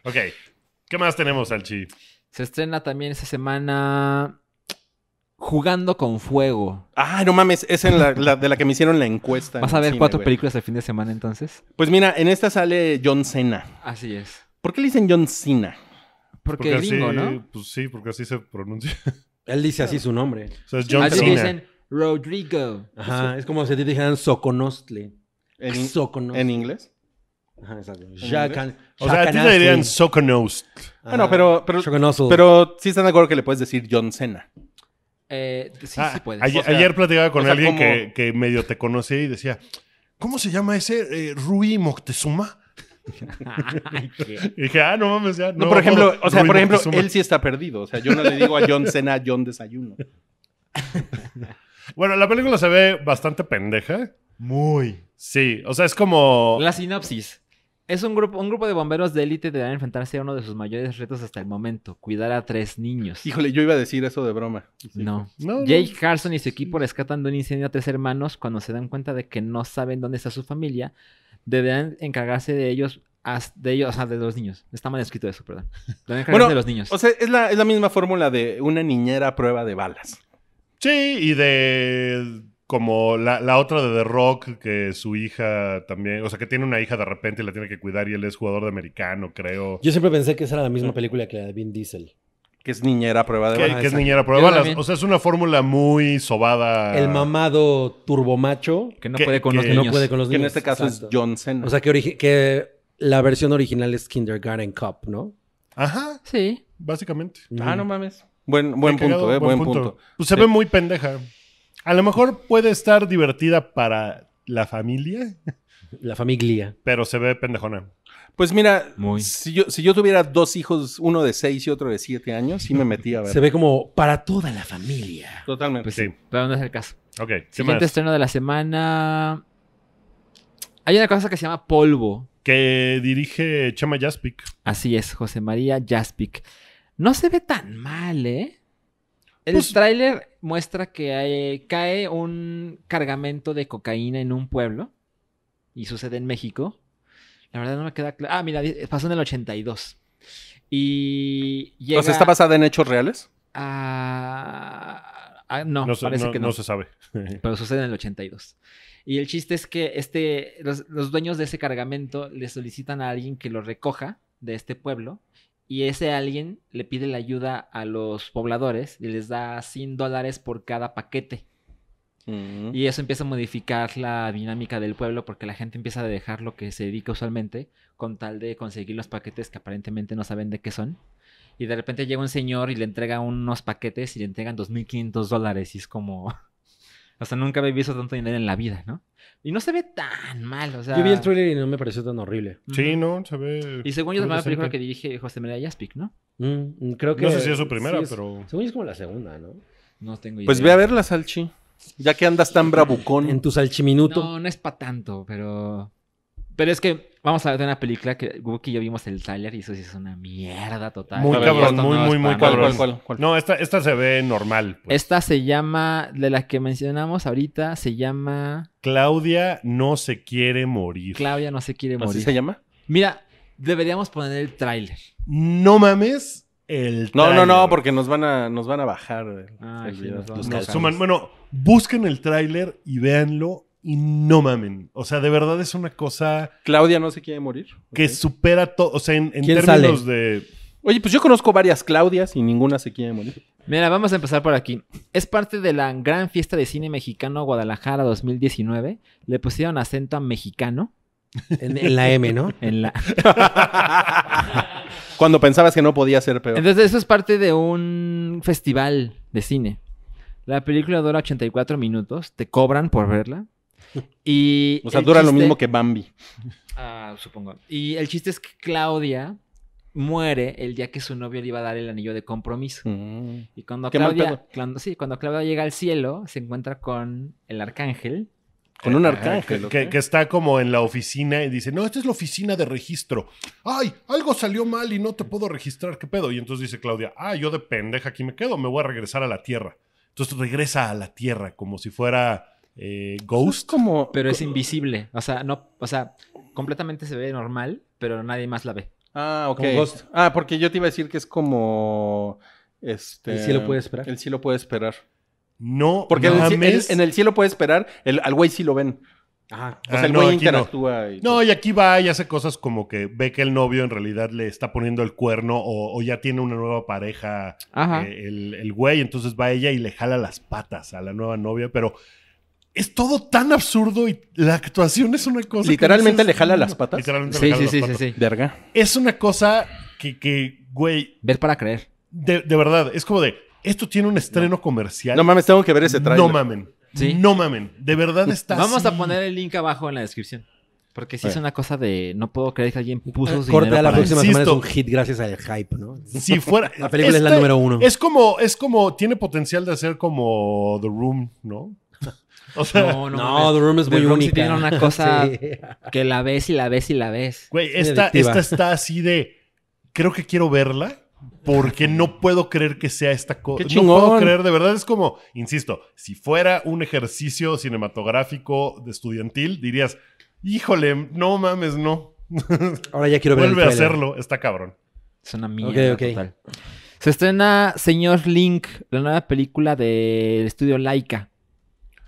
ok. ¿Qué más tenemos, Alchi? Se estrena también esta semana Jugando con Fuego. Ah, no mames, es de la que me hicieron la encuesta. ¿Vas a ver cuatro películas el fin de semana entonces? Pues mira, en esta sale John Cena. Así es. ¿Por qué le dicen John Cena? Porque, así, Pues sí, porque así se pronuncia. Él dice así su nombre. es así dicen Rodrigo. Ajá, es como si te dijeran Soconostle. ¿En, ¿En inglés? Ajá, exacto. o sea, a ti te dirían Soconost. Bueno, pero, pero, pero sí están de acuerdo que le puedes decir John Cena. Eh, sí, ah, sí puedes. ayer, platicaba con alguien que, que medio te conocía y decía, ¿cómo se llama ese eh, Rui Moctezuma? y dije, ah, no mames, ya. No, por ejemplo, por ejemplo, él sí está perdido. O sea, yo no le digo a John Cena, John desayuno. bueno, la película se ve bastante pendeja. Muy. Sí, o sea, es como. La sinopsis. Es un grupo, un grupo de bomberos de élite deberá enfrentarse a uno de sus mayores retos hasta el momento, cuidar a tres niños. Híjole, yo iba a decir eso de broma. No. no. Jake Carson y su equipo rescatan de un incendio a tres hermanos cuando se dan cuenta de que no saben dónde está su familia, deberán encargarse de ellos, de ellos, o sea, de los niños. Está mal escrito eso, perdón. de los niños. O sea, es la, misma fórmula de una niñera a prueba de balas. Sí, y de como la, la, otra de The Rock, que su hija también, o sea, que tiene una hija de repente y la tiene que cuidar y él es jugador de americano, creo. Yo siempre pensé que esa era la misma eh. película que la de Vin Diesel. Que es niñera prueba de balas. Que, es niñera prueba balas. O sea, es una fórmula muy sobada. El mamado turbomacho. Que no, puede, con los niños. no puede Que en este caso es Johnson. O sea, que, la versión original es Kindergarten Cup, ¿no? Ajá. Sí. Básicamente. Ah, no mames. Buen, punto, ¿eh? Buen, punto. Pues se ve muy pendeja. A lo mejor puede estar divertida para la familia. La familia. Pero se ve pendejona. Pues mira, si, yo, tuviera dos hijos, uno de seis y otro de siete años, sí me metía a Se ve como para toda la familia. Totalmente. Pues pero no es el caso. Ok. Siguiente estreno de la semana. Hay una cosa que se llama Polvo. Que dirige Chama Jaspic. Así es, José María Jaspic. No se ve tan mal, ¿eh? El pues tráiler muestra que cae un cargamento de cocaína en un pueblo y sucede en México. La verdad no me queda claro. Ah, mira, pasó en el 82. Y llega... ¿está basada en hechos reales? Ah, ah no, parece que no. se sabe. Pero sucede en el 82. Y el chiste es que este, los dueños de ese cargamento le solicitan a alguien que lo recoja de este pueblo y ese alguien le pide la ayuda a los pobladores y les da 100 dólares por cada paquete. Y eso empieza a modificar la dinámica del pueblo porque la gente empieza a dejar lo que se dedica usualmente con tal de conseguir los paquetes que aparentemente no saben de qué son. Y de repente llega un señor y le entrega unos paquetes y le entregan 2.500 dólares y es como... hasta nunca había visto tanto dinero en la vida, ¿no? Y no se ve tan mal, o sea... Yo vi el trailer y no me pareció tan horrible. Sí, no, Y según yo, es la película que dirige José María ¿no? Mm, mm, creo que... No sé si es su primera, pero... Según yo es como la segunda, ¿no? No tengo pues idea. Pues ve a ver la Salchi. Ya que andas tan bravucón. En tu salchiminuto. No, no es para tanto, pero. Pero es que vamos a ver de una película que Wookie y yo vimos el trailer y eso sí es una mierda total. Muy cabrón, muy, muy, muy cabrón. no, esta, se ve normal. Pues. Esta se llama, de la que mencionamos ahorita, se llama... Claudia no se quiere morir. Claudia no se quiere morir. ¿Así se llama? Mira, deberíamos poner el tráiler. No mames. El no, no, no, porque nos van a, nos van a bajar. Eh, ah, nos suman, bueno, busquen el tráiler y véanlo y no mamen. O sea, de verdad es una cosa... Claudia no se quiere morir. Que supera todo, o sea, en, términos de... Oye, pues yo conozco varias Claudias y ninguna se quiere morir. Mira, vamos a empezar por aquí. Es parte de la gran fiesta de cine mexicano Guadalajara 2019. Le pusieron acento a mexicano. En, la M, ¿no? En la. Cuando pensabas que no podía ser peor. Entonces, eso es parte de un festival de cine. La película dura 84 minutos, te cobran por verla. Y o sea, dura lo mismo que Bambi. Ah, supongo. Y el chiste es que Claudia muere el día que su novio le iba a dar el anillo de compromiso. Mm. Y cuando Claudia, sí, cuando Claudia llega al cielo, se encuentra con el arcángel. Con un arcángel. que, que, está como en la oficina y dice, no, esta es la oficina de registro. Ay, algo salió mal y no te puedo registrar, ¿qué pedo? Y entonces dice Claudia, ah, yo de pendeja aquí me quedo, me voy a regresar a la Tierra. Entonces regresa a la Tierra como si fuera eh, Ghost. pero es invisible. O sea, no, o sea, completamente se ve normal, pero nadie más la ve. Ah, ok. Ah, porque yo te iba a decir que es como. Este, el cielo puede esperar. El cielo puede esperar. No, porque en el, cielo puede esperar, el, al güey sí lo ven. O sea, ah, el güey no, interactúa. No. Y aquí va y hace cosas como que ve que el novio en realidad le está poniendo el cuerno o, ya tiene una nueva pareja eh, el, güey. Entonces va ella y le jala las patas a la nueva novia, pero es todo tan absurdo y la actuación es una cosa. Literalmente le jala las patas. Literalmente le jala las patas. sí, Verga. Es una cosa que, que güey. Ver para creer. De, verdad, es como de. Esto tiene un estreno comercial. No mames, tengo que ver ese trailer. No mamen. No mamen, de verdad está Vamos a poner el link abajo en la descripción. Porque sí es una cosa de no puedo creer que alguien puso eh, su Corte a la próxima semana es un hit gracias al hype, ¿no? Si fuera. La película es la número uno. Es como, es como, tiene potencial de hacer como The Room, ¿no? No, The Room es muy única. tiene una cosa que la ves y la ves y la ves. güey, esta está así de. Creo que quiero verla, porque no puedo creer que sea esta cosa. No puedo creer, de verdad es como, insisto, si fuera un ejercicio cinematográfico de estudiantil, dirías, híjole, no mames, no. Ahora ya quiero ver. Vuelve a hacerlo, está cabrón. Es una mierda. Total. Se estrena Señor Link, la nueva película del estudio Laika.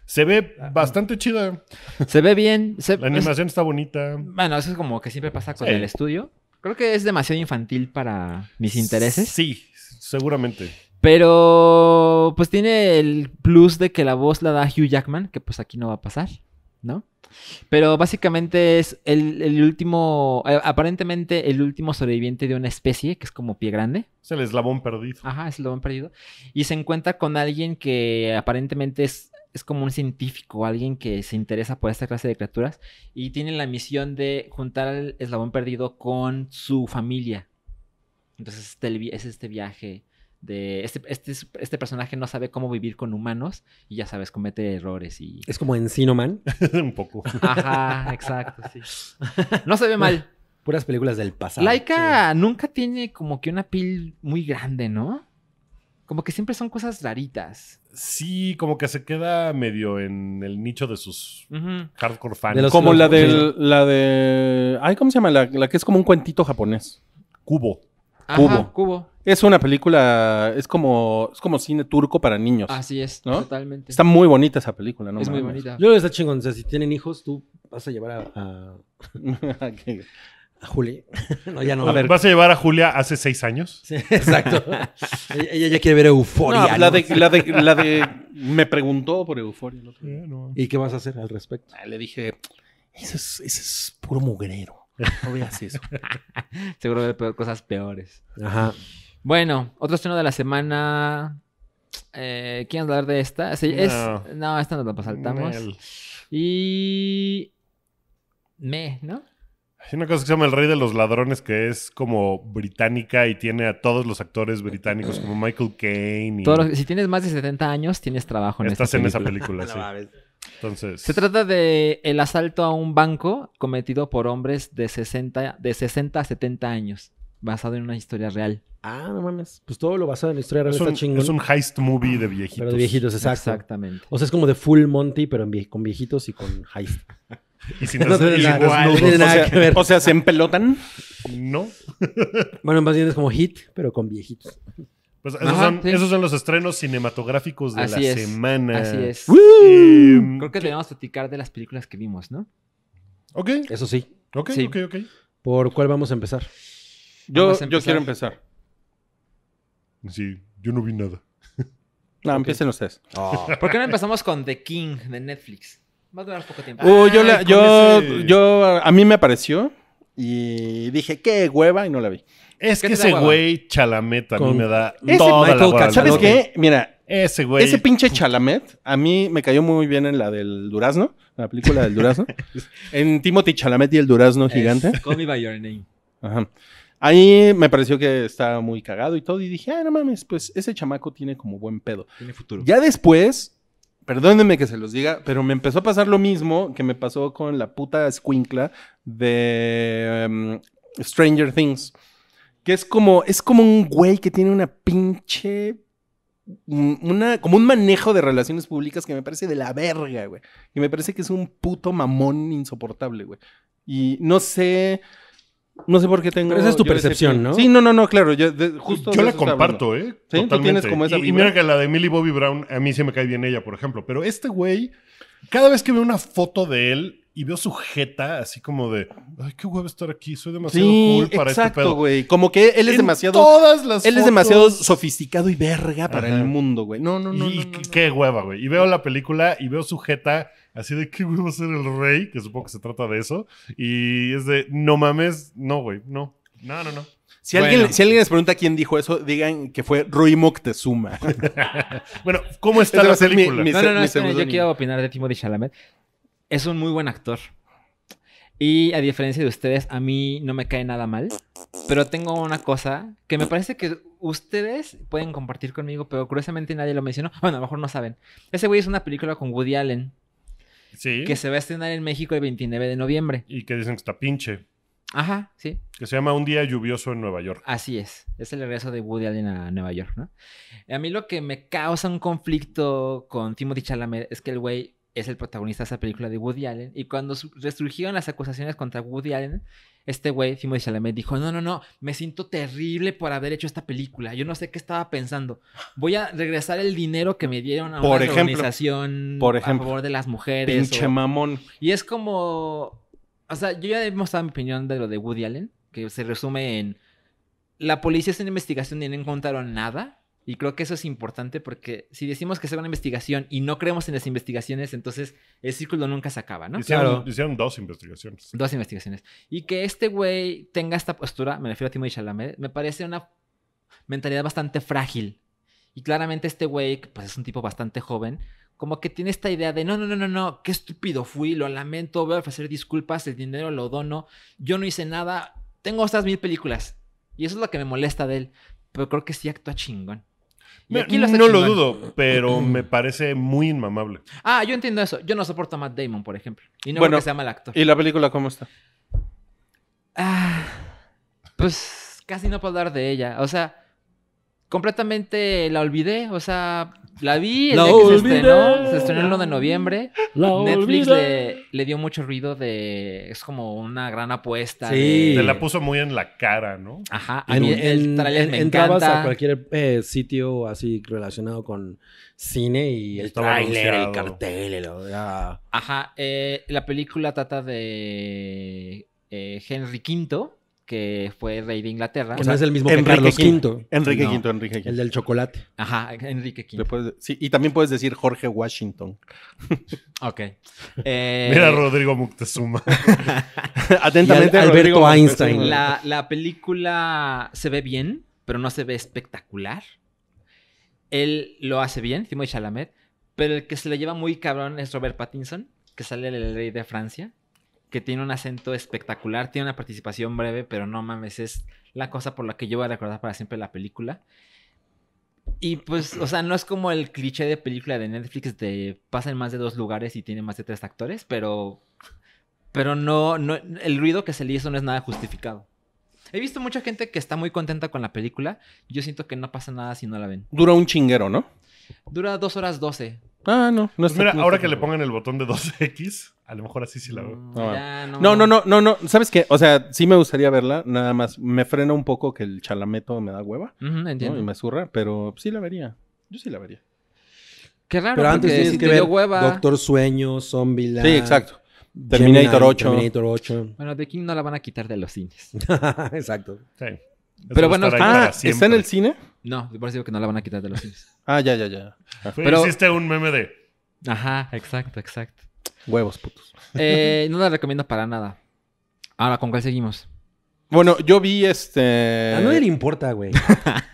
Se ve bastante chida. Se ve bien. la animación está bonita. Bueno, eso es como que siempre pasa con el estudio. Creo que es demasiado infantil para mis intereses. Sí, seguramente. Pero pues tiene el plus de que la voz la da Hugh Jackman, que pues aquí no va a pasar, ¿no? Pero básicamente es el, último, eh, aparentemente el último sobreviviente de una especie, que es como pie grande. Es el eslabón perdido. Ajá, es el eslabón perdido. Y se encuentra con alguien que aparentemente es es como un científico, alguien que se interesa por esta clase de criaturas y tiene la misión de juntar al eslabón perdido con su familia. Entonces es este, este viaje de... Este, este, este, personaje no sabe cómo vivir con humanos y ya sabes, comete errores y... Es como en Man. un poco. Ajá, exacto, sí. no se ve mal. Puras películas del pasado. Laika nunca tiene como que una piel muy grande, ¿no? Como que siempre son cosas raritas. Sí, como que se queda medio en el nicho de sus hardcore fans. como la del, la de. Ay, ¿cómo se llama? La, que es como un cuentito japonés. Cubo. Cubo. Cubo. Es una película, es como, es como cine turco para niños. Así es, totalmente. Está muy bonita esa película, ¿no? Es muy bonita. Yo está chingón. O sea, si tienen hijos, tú vas a llevar a... Julia. no, ya no. ¿Vas a llevar a Julia hace seis años? exacto. ella, ya quiere ver Euforia. la, de, Me preguntó por Euforia ¿Y qué vas a hacer al respecto? Ah, le dije: Ese es, puro mugrero. No veas eso. Seguro de cosas peores. Ajá. Bueno, otro estreno de la semana. Eh, hablar de esta? no. esta no la pasamos Y. Me, ¿no? Hay una cosa que se llama El Rey de los Ladrones, que es como británica y tiene a todos los actores británicos, como Michael Caine. si tienes más de 70 años, tienes trabajo en Estás esta Estás en esa película, Entonces... Se trata de el asalto a un banco cometido por hombres de 60, de 60 a 70 años basado en una historia real. Ah, no mames. Pues todo lo basado en la historia real es está un, chingón. Es un heist movie de viejitos. Pero de viejitos, exacto. Exactamente. O sea, es como de Full Monty, pero con viejitos y con heist. y si no tiene nada, no tiene nada o sea, que ver. O sea, ¿se empelotan? No. bueno, más bien es como hit, pero con viejitos. Pues esos, son, los estrenos cinematográficos de la semana. Así es. Em, Creo que debemos platicar de las películas que vimos, ¿no? Ok. Eso sí. Ok, ok, ok. ¿Por cuál vamos a empezar? Yo, yo quiero empezar. Sí, yo no vi nada. No, empiecen ustedes. Ah. ¿Por qué no empezamos con The King de Netflix? Va a durar poco tiempo. yo, la, yo, yo, a mí me apareció y dije, qué hueva, y no la vi. Es que ese güey Chalamet a mí me da toda Michael ¿Sabes qué? Mira, ese güey. Ese pinche Chalamet a mí me cayó muy bien en la del Durazno, la película del Durazno. en Timothy Chalamet y el Durazno gigante. Call me by your name. Ajá. Ahí me pareció que estaba muy cagado y todo. Y dije, ah, no mames, pues ese chamaco tiene como buen pedo. Tiene futuro. Ya después, perdónenme que se los diga, pero me empezó a pasar lo mismo que me pasó con la puta squinkla de em, Stranger Things. Que es como, es como un güey que tiene una pinche una, como un manejo de relaciones públicas que me parece de la verga, güey. Y me parece que es un puto mamón insoportable, güey. Y no sé, no sé por qué tengo. esa es tu percepción, ¿no? Sí, no, no, no, claro. Yo, la comparto, ¿eh? Totalmente. Tú tienes como esa y, y, mira que la de Millie Bobby Brown, a mí se me cae bien ella, por ejemplo. Pero este güey, cada vez que veo una foto de él y veo su jeta, así como de, ay, qué huevo estar aquí, soy demasiado cool para este exacto, este güey. Como que él es demasiado. Todas las. Él es demasiado sofisticado y verga para el mundo, güey. No, no, no. Y qué hueva, güey. Y veo la película y veo su jeta así de que voy a ser el rey, que supongo que se trata de eso, y es de, no mames, no, güey, no, no, no, no. Si, alguien, si alguien les pregunta quién dijo eso, digan que fue Rui Moctezuma. bueno, ¿cómo está la película? no, no, no, yo quiero opinar de Timothy Chalamet. Es un muy buen actor. Y a diferencia de ustedes, a mí no me cae nada mal. Pero tengo una cosa que me parece que ustedes pueden compartir conmigo, pero curiosamente nadie lo mencionó. Bueno, a lo mejor no saben. Ese güey es una película con Woody Allen. Que se va a estrenar en México el 29 de noviembre. Y que dicen que está pinche. Ajá, sí. Que se llama Un día lluvioso en Nueva York. Así es. Es el regreso de Woody Allen a Nueva York, ¿no? A mí lo que me causa un conflicto con Timothy Chalamet es que el güey es el protagonista de esa película de Woody Allen. Y cuando resurgieron las acusaciones contra Woody Allen, este güey, Fimoy Chalamet, dijo, no, no, no, me siento terrible por haber hecho esta película. Yo no sé qué estaba pensando. Voy a regresar el dinero que me dieron a una organización por a favor de las mujeres. Pinche mamón. Y es como... O sea, yo ya he mostrado mi opinión de lo de Woody Allen, que se resume en... La policía está en investigación y no encontraron nada y creo que eso es importante porque si decimos que se va una investigación y no creemos en las investigaciones, entonces el círculo nunca se acaba, ¿no? Hicieron, hicieron dos investigaciones. Dos investigaciones. Y que este güey tenga esta postura, me refiero a y Chalamet, me parece una mentalidad bastante frágil. Y claramente este güey, pues es un tipo bastante joven, como que tiene esta idea de no, no, no, no, no, qué estúpido fui, lo lamento, voy a ofrecer disculpas, el dinero lo dono, yo no hice nada, tengo estas mil películas. Y eso es lo que me molesta de él. Pero creo que sí actúa chingón no lo dudo, pero me parece muy inmamable. Ah, yo entiendo eso. Yo no soporto a Matt Damon, por ejemplo. Y no creo que sea mal actor. ¿Y la película cómo está? Ah, pues casi no puedo hablar de ella. O sea, completamente la olvidé, o sea, la vi el que se estrenó, se estrenó el 1 de noviembre. Netflix le, dio mucho ruido de, es como una gran apuesta. Sí. la puso muy en la cara, ¿no? Ajá, a mí el trailer me entrabas encanta. a cualquier eh, sitio así relacionado con cine y el trailer, el cartel, el... Ah. Ajá, eh, la película trata de eh, Henry V que fue rey de Inglaterra. no es el mismo Enrique Carlos V. Enrique V, Enrique V. El del chocolate. Ajá, Enrique V. y también puedes decir Jorge Washington. ok. Eh, Mira Rodrigo Moctezuma. Atentamente. Al, Alberto Einstein. La, película se ve bien, pero no se ve espectacular. Él lo hace bien, Timothée Chalamet, pero el que se le lleva muy cabrón es Robert Pattinson, que sale el rey de Francia que tiene un acento espectacular, tiene una participación breve, pero no mames, es la cosa por la que yo voy a recordar para siempre la película. Y pues, o sea, no es como el cliché de película de Netflix de pasa en más de dos lugares y tiene más de tres actores, pero. Pero no, El ruido que se le hizo no es nada justificado. He visto mucha gente que está muy contenta con la película. Yo siento que no pasa nada si no la ven. Dura un chinguero, ¿no? Dura dos horas doce. Ah, no. no es pues mira, ahora que le pongan el botón de 2X. A lo mejor así sí la veo. Mm, no, no. no, no, no, ¿Sabes qué? O sea, sí me gustaría verla. Nada más me frena un poco que el chalameto me da hueva. entiendo. Y me zurra, pero sí la vería. Yo sí la vería. Qué raro, pero antes sí que hueva. Doctor Sueño, Zombieland. Sí, exacto. Terminator 8. Terminator 8. Bueno, de King no la van a quitar de los cines. exacto. Sí. pero bueno, ah, ¿está en el cine? No, por eso digo que no la van a quitar de los cines. ah, ya, ya, ya. Pero... Hiciste un meme de... Ajá, exacto, exacto. Huevos, putos. Eh, no la recomiendo para nada. Ahora, ¿con cuál seguimos? Bueno, yo vi este. A nadie le importa, güey.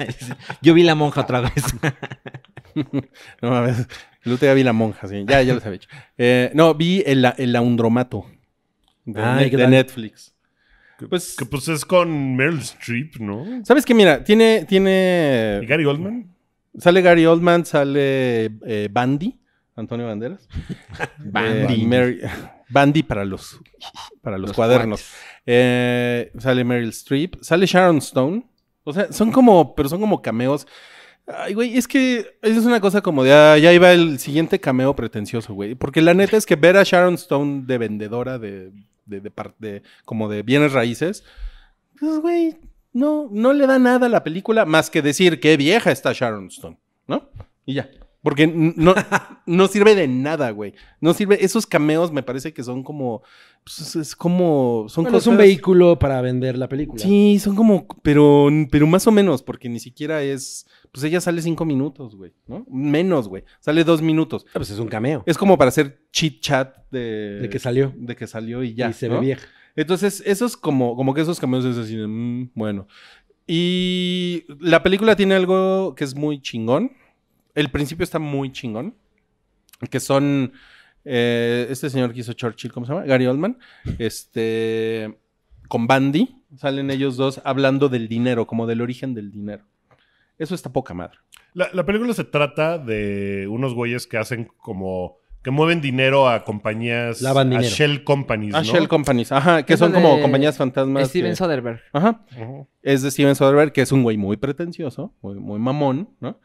yo vi la monja otra vez. no, a ver. vi la monja, sí. Ya, ya lo sabía. Eh, no, vi el, el de, ah, Netflix. Pues que pues, es con Meryl Streep, ¿no? ¿Sabes qué? Mira, tiene. tiene... Gary Oldman? Sale Gary Oldman, sale eh, Bandy. Antonio Banderas. Eh, Bandy. para los, para los, cuadernos. Eh, sale Meryl Streep. Sale Sharon Stone. O sea, son como, pero son como cameos. Ay, güey, es que es una cosa como de, ah, ya iba el siguiente cameo pretencioso, güey. Porque la neta es que ver a Sharon Stone de vendedora de, como de bienes raíces, pues, güey, no, no le da nada a la película más que decir qué vieja está Sharon Stone, ¿no? Y ya. Porque no, no sirve de nada, güey. No sirve. Esos cameos me parece que son como. Pues, es como. Son Es un vehículo para vender la película. Sí, son como. Pero, pero más o menos, porque ni siquiera es. Pues ella sale cinco minutos, güey, ¿no? Menos, güey. Sale dos minutos. Ah, pues es un cameo. Es como para hacer chit chat de. De que salió. De que salió y ya. Y se ve vieja. Entonces, esos como, como que esos cameos es así de, mm, bueno. Y la película tiene algo que es muy chingón el principio está muy chingón, que son... Eh, este señor que hizo Churchill, ¿cómo se llama? Gary Oldman. Este, con Bandy, salen ellos dos hablando del dinero, como del origen del dinero. Eso está poca madre. La, película se trata de unos güeyes que hacen como que mueven dinero a compañías, a shell companies, A shell companies, ajá, que son como compañías fantasmas. Steven Soderbergh. Ajá. Es de Steven Soderbergh, que es un güey muy pretencioso, muy, muy mamón, ¿no?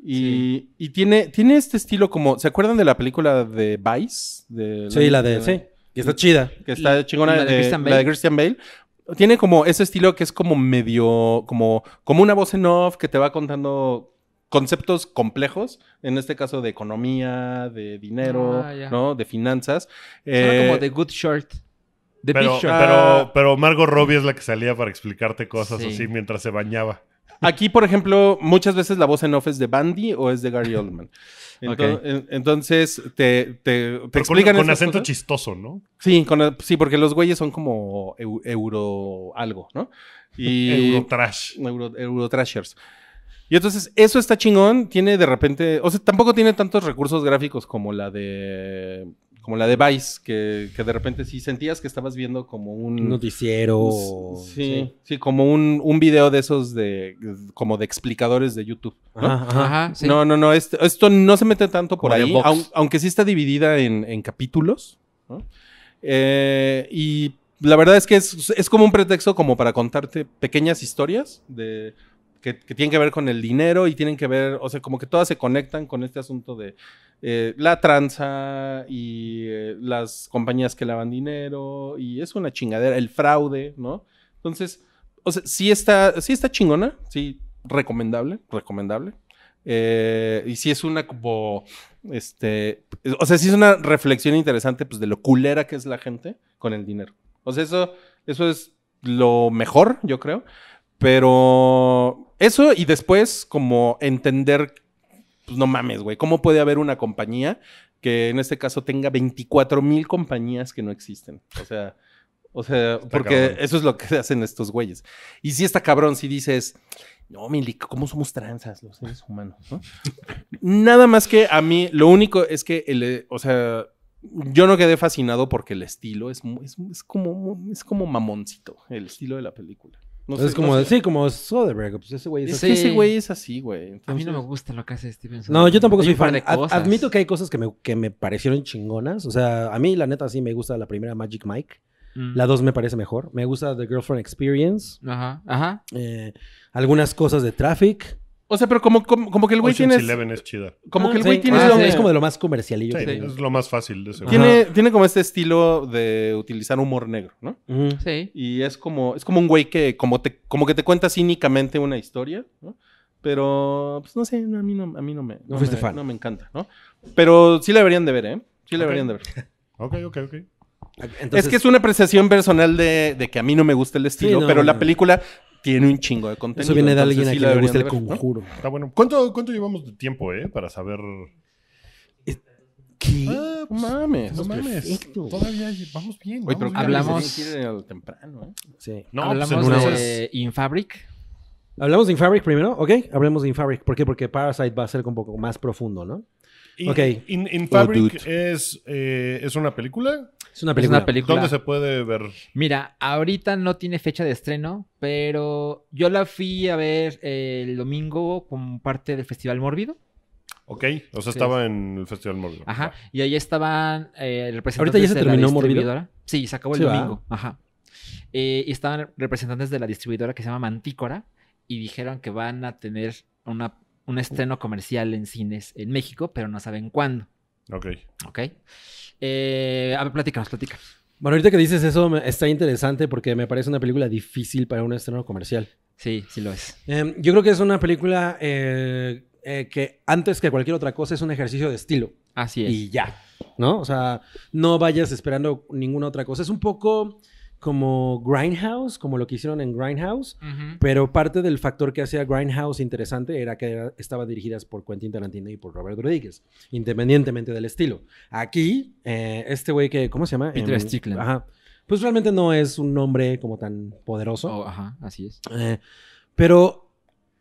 Y, tiene, tiene este estilo como. ¿Se acuerdan de la película de Vice? De sí, la de. sí. Que está chida. Que está chingona. La de, eh, Christian Bale. tiene como ese estilo que es como medio, como, como una voz en off que te va contando conceptos complejos, en este caso de economía, de dinero, ah, ¿no? De finanzas. como de eh, Good Short. The pero, Pero, pero Margot Robbie es la que salía para explicarte cosas así mientras se bañaba aquí, por ejemplo, muchas veces la voz en off es de Bandy o es de Gary Oldman. Entonces, te, te, te explican. Con, acento chistoso, ¿no? Sí, sí, porque los güeyes son como euro algo, ¿no? Eurotrash. Eurotrashers. Y entonces, eso está chingón. Tiene de repente. O sea, tampoco tiene tantos recursos gráficos como la de como la de Vice, que, de repente sí sentías que estabas viendo como un... Noticiero. sí, sí, como un, video de esos de... como de explicadores de YouTube. ¿no? Ajá, No, no, no, este, esto, no se mete tanto por ahí, aunque sí está dividida en, capítulos. Eh, y la verdad es que es, es, como un pretexto como para contarte pequeñas historias de que, tienen que ver con el dinero y tienen que ver, o sea, como que todas se conectan con este asunto de eh, la tranza y eh, las compañías que lavan dinero y es una chingadera, el fraude, ¿no? Entonces, o sea, sí está, sí está chingona, sí, recomendable, recomendable. Eh, y sí es una como, este, o sea, sí es una reflexión interesante pues de lo culera que es la gente con el dinero. O sea, eso, eso es lo mejor, yo creo. Pero eso y después como entender, pues no mames, güey, ¿cómo puede haber una compañía que en este caso tenga 24 mil compañías que no existen? O sea, o sea porque eso es lo que hacen estos güeyes. Y si está cabrón, si dices, no, Milik, ¿cómo somos tranzas los seres humanos? Nada más que a mí, lo único es que, o sea, yo no quedé fascinado porque el estilo es, como, es como mamoncito, el estilo de la película es como, sí, como Soderbergh. Pues, ese güey es, así. Ese güey es así, güey. A mí no me gusta lo que hace Steven Soderbergh. No, yo tampoco soy fan. admito que hay cosas que me, que me parecieron chingonas. O sea, a mí, la neta, sí me gusta la primera Magic Mike. Mm. La dos me parece mejor. Me gusta The Girlfriend Experience. Ajá, ajá. Eh, algunas cosas de Traffic. O sea, pero como, como, que el güey tiene. es chida. Como que el güey tiene. Ah, ah, es como de lo más comercial. Sí, que es lo más fácil de tiene, tiene, como este estilo de utilizar humor negro, ¿no? Sí. Y es como, es como un güey que como, te, como que te cuenta cínicamente una historia, ¿no? Pero, pues no sé, a mí no, a mí no me. No, fuiste me, fan. No me encanta, ¿no? Pero sí la deberían de ver, ¿eh? Sí la deberían de ver. ok, ok, ok. Entonces, es que es una apreciación personal de, de, que a mí no me gusta el estilo, pero la película tiene un chingo de contenido. Eso viene de alguien a quien le gusta el conjuro. Está bueno. ¿Cuánto, ¿Cuánto llevamos de tiempo, eh? Para saber. ¿Qué? Ah, pues, mames, no mames. Todavía vamos bien. Oye, pero hablamos. temprano, ¿eh? Sí. No, pues, hablamos de Infabric. Hablamos de Infabric primero, ¿ok? Hablemos de Infabric. ¿Por qué? Porque Parasite va a ser un poco más profundo, ¿no? ok. In, Infabric oh, es, eh, es una película es una película. ¿Dónde se puede ver? Mira, ahorita no tiene fecha de estreno, pero yo la fui a ver el domingo como parte del Festival Mórbido. Ok, o sea, estaba en el Festival Mórbido. Ajá, y ahí estaban eh, representantes ¿Ahorita ya se terminó la distribuidora. Sí, se acabó el domingo. Ajá. Eh, y estaban representantes de la distribuidora que se llama Mantícora y dijeron que van a tener un estreno comercial en cines en México, pero no saben cuándo. Ok. Ok. Eh, a ver, platícanos, platícanos. Bueno, ahorita que dices eso está interesante porque me parece una película difícil para un estreno comercial. Sí, sí lo es. Em, yo creo que es una película eh, eh, que antes que cualquier otra cosa es un ejercicio de estilo. Así es. Y ya, ¿no? O sea, no vayas esperando ninguna otra cosa. Es un poco como Grindhouse, como lo que hicieron en Grindhouse, pero parte del factor que hacía Grindhouse interesante era que estaba dirigidas por Quentin Tarantino y por Robert Rodríguez, independientemente del estilo. Aquí, eh, este güey que, ¿cómo se llama? Peter Stickler. Ajá. Pues realmente no es un nombre como tan poderoso. Oh, ajá, así es. Eh, pero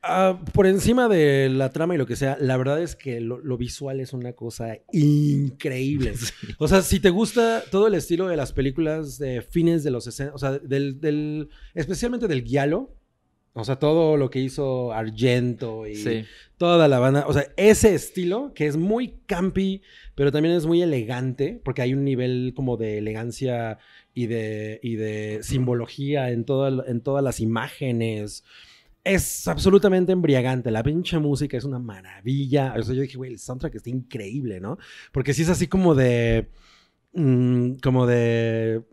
Ah, por encima de la trama y lo que sea, la verdad es que lo, visual es una cosa increíble. O sea, si te gusta todo el estilo de las películas de fines de los 60, o sea, del, especialmente del Giallo, o sea, todo lo que hizo Argento y toda la banda. O sea, ese estilo que es muy campi, pero también es muy elegante, porque hay un nivel como de elegancia y de, de simbología en, en todas las imágenes es absolutamente embriagante. La pinche música es una maravilla. O yo dije, güey, el soundtrack está increíble, ¿no? Porque si es así como de. Mm, como de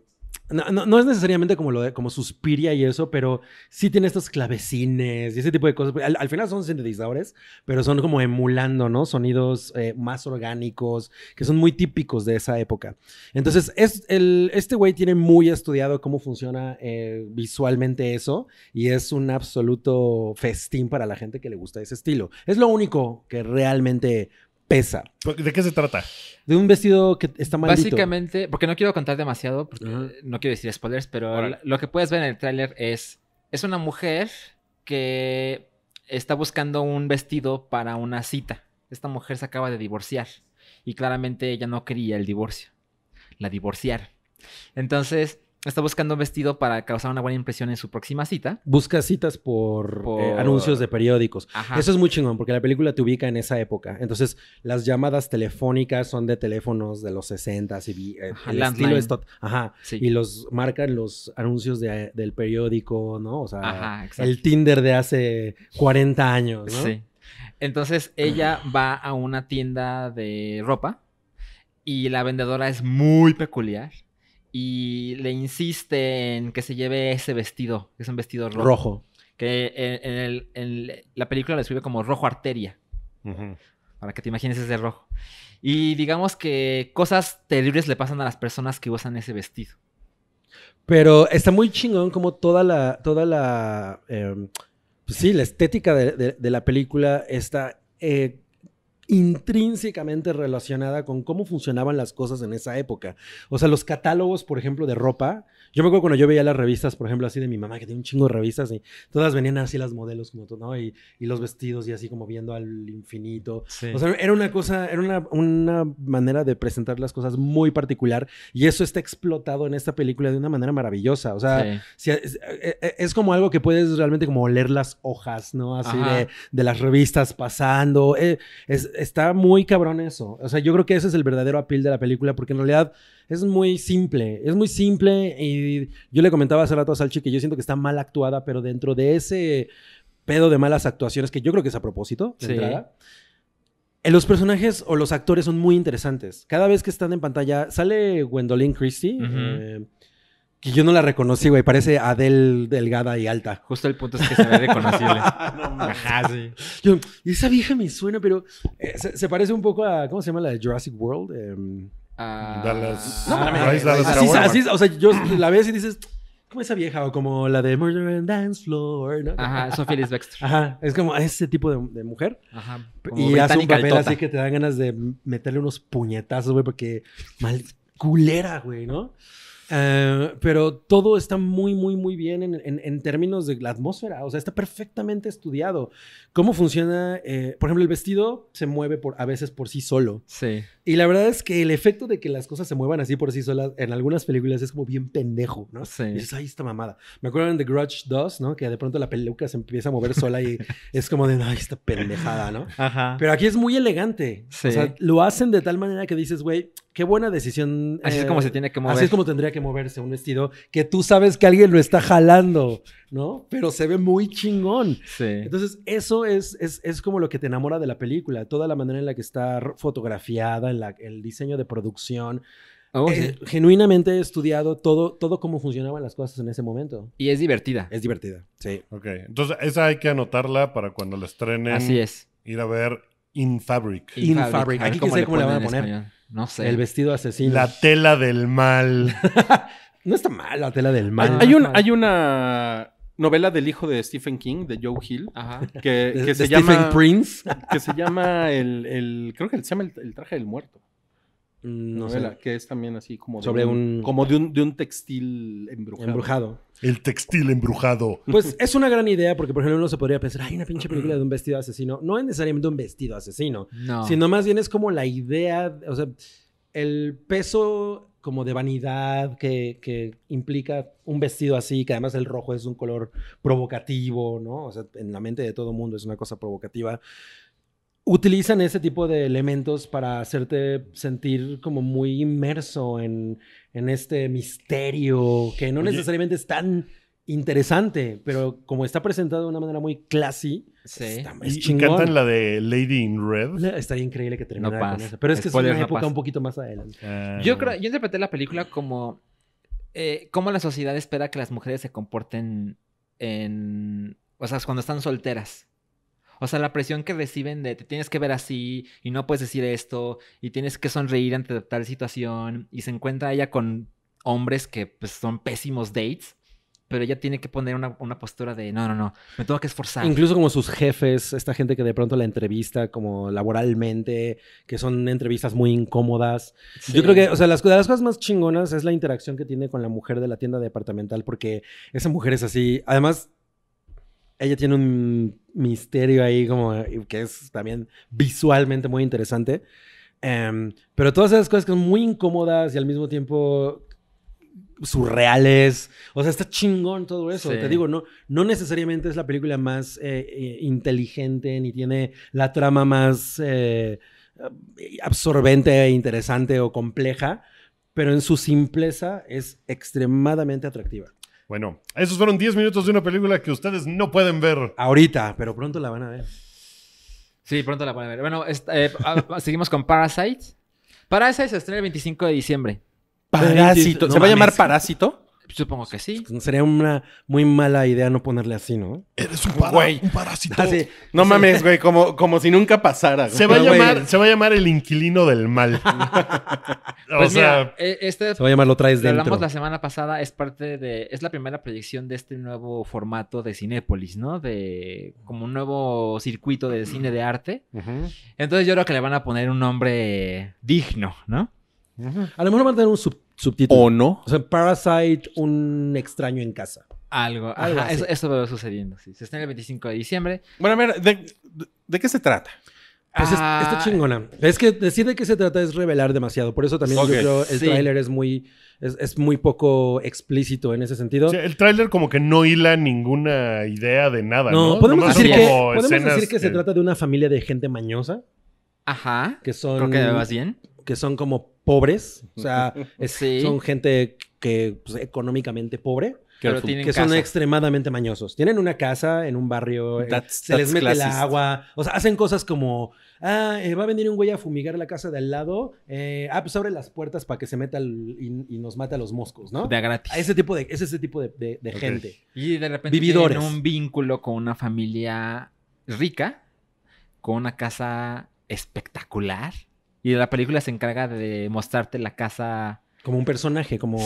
no, es necesariamente como lo de, como Suspiria y eso, pero sí tiene estos clavecines y ese tipo de cosas. Al, final son sintetizadores, pero son como emulando, ¿no? Sonidos eh, más orgánicos, que son muy típicos de esa época. Entonces, es este güey tiene muy estudiado cómo funciona eh, visualmente eso y es un absoluto festín para la gente que le gusta ese estilo. Es lo único que realmente pesa. ¿De qué se trata? De un vestido que está maldito. Básicamente, porque no quiero contar demasiado, porque no quiero decir spoilers, pero lo que puedes ver en el tráiler es, es una mujer que está buscando un vestido para una cita. Esta mujer se acaba de divorciar y claramente ella no quería el divorcio. La divorciar. Entonces, está buscando un vestido para causar una buena impresión en su próxima cita. Busca citas por, eh, anuncios de periódicos. Eso es muy chingón porque la película te ubica en esa época. Entonces, las llamadas telefónicas son de teléfonos de los 60 y eh, el estilo es Ajá. Y los marcan los anuncios del periódico, ¿no? O sea, el Tinder de hace 40 años, ¿no? Sí. Entonces, ella va a una tienda de ropa y la vendedora es muy peculiar y le insiste en que se lleve ese vestido, que es un vestido rojo. Que en, la película lo describe como rojo arteria. Para que te imagines ese rojo. Y digamos que cosas terribles le pasan a las personas que usan ese vestido. Pero está muy chingón como toda la. Toda la em, pues sí, la estética de, la película está eh, intrínsecamente relacionada con cómo funcionaban las cosas en esa época. O sea, los catálogos, por ejemplo, de ropa, yo me acuerdo cuando yo veía las revistas, por ejemplo, así de mi mamá, que tiene un chingo de revistas y todas venían así las modelos como tú, ¿no? Y, los vestidos y así como viendo al infinito. O sea, era una cosa, era una, manera de presentar las cosas muy particular y eso está explotado en esta película de una manera maravillosa. O sea, e, e, es, como algo que puedes realmente como oler las hojas, ¿no? Así de, las revistas pasando. Eh, está muy cabrón eso. O sea, yo creo que ese es el verdadero apil de la película porque en realidad es muy simple, es muy simple y yo le comentaba hace rato a Salchi que yo siento que está mal actuada, pero dentro de ese pedo de malas actuaciones, que yo creo que es a propósito, de entrada, eh, los personajes o los actores son muy interesantes. Cada vez que están en pantalla, sale Gwendolyn Christie. Eh, que yo no la reconocí, güey. Parece Adele delgada y alta. Justo el punto es que se ve reconocible. Ajá, sí. esa vieja me suena, pero eh, se, parece un poco a. ¿Cómo se llama la de Jurassic World? Eh, a. Ah. Dallas. No, ah, así, así, o sea, yo la ves y dices, ¿cómo esa vieja, o como la de Murder and Dance Floor, ¿no? Ajá, Sophie Liz Baxter. Ajá, es como ese tipo de, mujer. Ajá. Y hace un papel así que te dan ganas de meterle unos puñetazos, güey, porque mal culera, güey, ¿no? Eh, pero todo está muy, muy, muy bien en, en, términos de la atmósfera. O sea, está perfectamente estudiado. ¿Cómo funciona? Eh, por ejemplo, el vestido se mueve por, a veces por sí solo. Sí. Y la verdad es que el efecto de que las cosas se muevan así por sí solas en algunas películas es como bien pendejo, ¿no? Sí. Y dices, ay, esta mamada. Me acuerdo en The Grudge 2, ¿no? Que de pronto la peluca se empieza a mover sola y es como de, ay, está pendejada, ¿no? Ajá. Pero aquí es muy elegante. Sí. O sea, lo hacen de tal manera que dices, güey, qué buena decisión. Así es eh, como se tiene que mover. Así es como tendría que moverse, un vestido que tú sabes que alguien lo está jalando, ¿no? Pero se ve muy chingón. Sí. Entonces, eso es, es, como lo que te enamora de la película, toda la manera en la que está fotografiada, el diseño de producción. Eh, eh. genuinamente he estudiado todo, todo cómo funcionaban las cosas en ese momento. Y es divertida. Es divertida, sí. Ok, entonces esa hay que anotarla para cuando la estrenen. Así es. Ir a ver In Fabric. In, Fabric. Aquí que cómo la van a poner. No sé. El vestido asesino. La tela del mal. no está mal la tela del mal. Hay, hay una novela del hijo de Stephen King, de Joe Hill, que, se llama... Stephen Prince. que se llama el, Creo que se llama el traje del muerto. Mm, no sé. que es también así como de, Sobre un, como de un, textil embrujado. El textil embrujado. Pues es una gran idea porque, por ejemplo, uno se podría pensar, hay una pinche película de un vestido asesino. No es necesariamente un vestido asesino, sino más bien es como la idea, o sea, el peso como de vanidad que, que, implica un vestido así, que además el rojo es un color provocativo, ¿no? O sea, en la mente de todo mundo es una cosa provocativa utilizan ese tipo de elementos para hacerte sentir como muy inmerso en, este misterio que no necesariamente es tan interesante, pero como está presentado de una manera muy classy, sí. está, es y, y cantan la de Lady in Red. Estaría increíble que terminara con eso. Pero es que se es una un poquito más adelante. Ah. Yo yo interpreté la película como eh, cómo la sociedad espera que las mujeres se comporten en, o sea, cuando están solteras. O sea, la presión que reciben de te tienes que ver así y no puedes decir esto y tienes que sonreír ante tal situación y se encuentra ella con hombres que pues, son pésimos dates pero ella tiene que poner una, una, postura de no, no, no, me tengo que esforzar. Incluso como sus jefes, esta gente que de pronto la entrevista como laboralmente, que son entrevistas muy incómodas. Yo creo que, o sea, las, las cosas más chingonas es la interacción que tiene con la mujer de la tienda departamental, porque esa mujer es así. Además, ella tiene un misterio ahí como eh, que es también visualmente muy interesante. Em, pero todas esas cosas que son muy incómodas y al mismo tiempo surreales. O sea, está chingón todo eso. Te digo, no, no necesariamente es la película más eh, eh, inteligente ni tiene la trama más absorbente, e interesante o compleja, pero en su simpleza es extremadamente atractiva. Bueno, esos fueron 10 minutos de una película que ustedes no pueden ver. Ahorita, pero pronto la van a ver. Sí, pronto la van a ver. Bueno, eh, ah, seguimos con Parasites. Parasites se estrena el 25 de diciembre. Parásito. ¿Se va a llamar Parásito? Supongo que sí. Sería una muy mala idea no ponerle así, ¿no? Eres un, parásito. No mames, güey, como, como si nunca pasara. Se va, a llamar, se va a llamar el inquilino del mal. o pues sea, eh, este, se va a llamar lo traes dentro. hablamos la semana pasada, es parte de, es la primera proyección de este nuevo formato de Cinépolis, ¿no? De como un nuevo circuito de cine de arte. Entonces yo creo que le van a poner un nombre digno, ¿no? A lo mejor van a tener un subtítulo subtítulo. ¿O no? O sea, Parasite, un extraño en casa. Algo, algo. eso, va sucediendo, sí. Se en el 25 de diciembre. Bueno, a ver, ¿de, qué se trata? Pues ah. está chingona. Es que decir de qué se trata es revelar demasiado. Por eso también yo el tráiler es muy, es, muy poco explícito en ese sentido. el tráiler como que no hila ninguna idea de nada. No, podemos, decir que, ¿podemos decir que, se trata de una familia de gente mañosa. Ajá. Que son. Creo que vas bien. Que son como pobres, o sea, son gente que pues, económicamente pobre. que son extremadamente mañosos. Tienen una casa en un barrio, eh, se les mete el agua, o sea, hacen cosas como, ah, eh, va a venir un güey a fumigar la casa de al lado, eh, ah, pues abre las puertas para que se meta y, nos mate a los moscos, ¿no? De gratis. Ese tipo de, es ese tipo de, gente. Y de repente tienen un vínculo con una familia rica, con una casa espectacular y la película se encarga de mostrarte la casa. Como un personaje, como.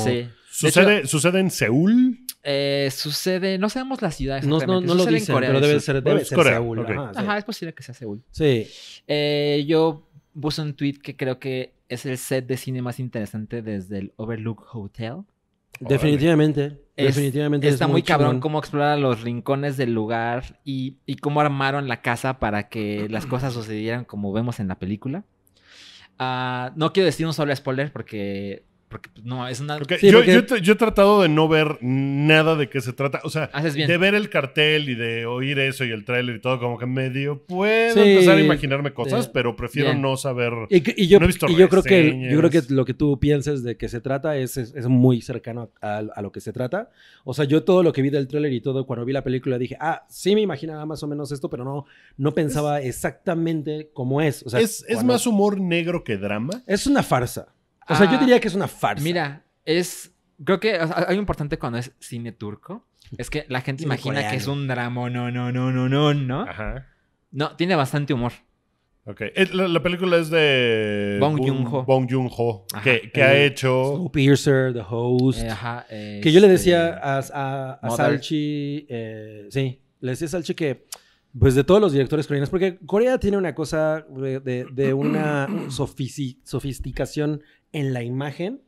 ¿Sucede, ¿Sucede en Seúl? Eh, sucede. No sabemos la ciudad. No, no, lo dicen, en Corea, pero debe ser, debe Seúl. Ajá, es posible que sea Seúl. Sí. Eh, yo puse un tweet que creo que es el set de cine más interesante desde el Overlook Hotel. Definitivamente. definitivamente. Está muy, cabrón cómo explora los rincones del lugar y, y cómo armaron la casa para que las cosas sucedieran como vemos en la película. Ah, no quiero decir un solo spoiler porque porque pues, no, es nada yo, Yo, he tratado de no ver nada de qué se trata. O sea, de ver el cartel y de oír eso y el tráiler y todo, como que medio puedo empezar a imaginarme cosas, pero prefiero no saber. Y, y yo, y yo creo que yo creo que lo que tú pienses de qué se trata es, es, muy cercano a, lo que se trata. O sea, yo todo lo que vi del tráiler y todo, cuando vi la película dije, ah, sí me imaginaba más o menos esto, pero no, no pensaba exactamente cómo es. sea, es, más humor negro que drama. Es una farsa. O sea, yo ah, diría que es una farsa. Mira, es. Creo que hay algo importante cuando es cine turco es que la gente imagina que es un drama, no, no, no, no, no, ¿no? Ajá. No, tiene bastante humor. Ok. Eh, la, película es de. Bong Joon-ho. Bong Joon-ho. Que, que ha eh, hecho. Snowpiercer, The Host. Eh, ajá, que yo le este, decía a, Salchi. sí, le decía a Salchi que. Pues de todos los directores coreanos, porque Corea tiene una cosa de una sofisticación en la imagen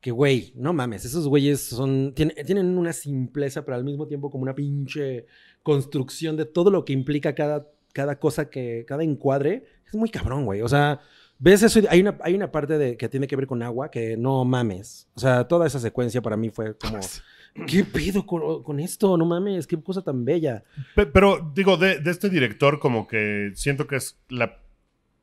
que, güey, no mames, esos güeyes son, tienen, una simpleza, pero al mismo tiempo como una pinche construcción de todo lo que implica cada, cada cosa que, cada encuadre. Es muy cabrón, güey. O sea, ves eso, hay una, hay una parte de, que tiene que ver con agua que no mames. O sea, toda esa secuencia para mí fue como... ¿Qué pedo con, esto? No mames, qué cosa tan bella. Pero, digo, de, de este director como que siento que es la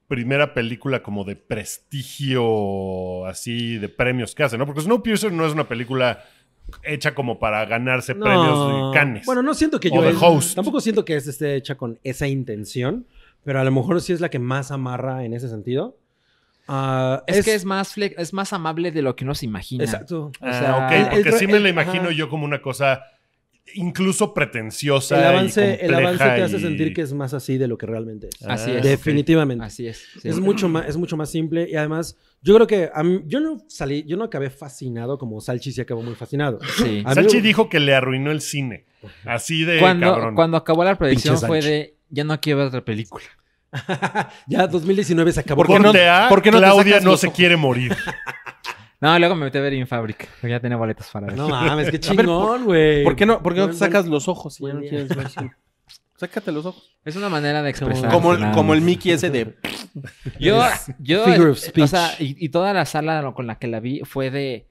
primera película como de prestigio, así, de premios que hace, ¿no? Porque Snowpiercer no es una película hecha como para ganarse premios de canes. Bueno, no siento que yo... de host. Tampoco siento que esté hecha con esa intención, pero a lo mejor sí es la que más amarra en ese sentido. Ah, es, que es más, es más amable de lo que uno se imagina. Exacto. O ah, sea, ok, porque sí me la imagino yo como una cosa incluso pretenciosa. El avance, el avance te hace sentir que es más así de lo que realmente es. así es. Ah, Definitivamente. Así es. Es, mucho más, es mucho más simple y además yo creo que yo no salí, yo no acabé fascinado como Salchi se acabó muy fascinado. Sí. Salchi dijo que le arruinó el cine. Así de cuando, Cuando acabó la proyección fue de ya no quiero ver otra película. ya 2019 se acabó. porque no, no Claudia no se quiere morir. No, luego me metí a ver Infabric. Ya tenía boletas para eso. No mames, qué chingón, güey. ¿Por qué no, por qué no te sacas los ojos Sácate los ojos. Es una manera de expresar. Como, el- como el Mickey ese de. Yo, yo, Figure of o sea, y, y toda la sala con la que la vi fue de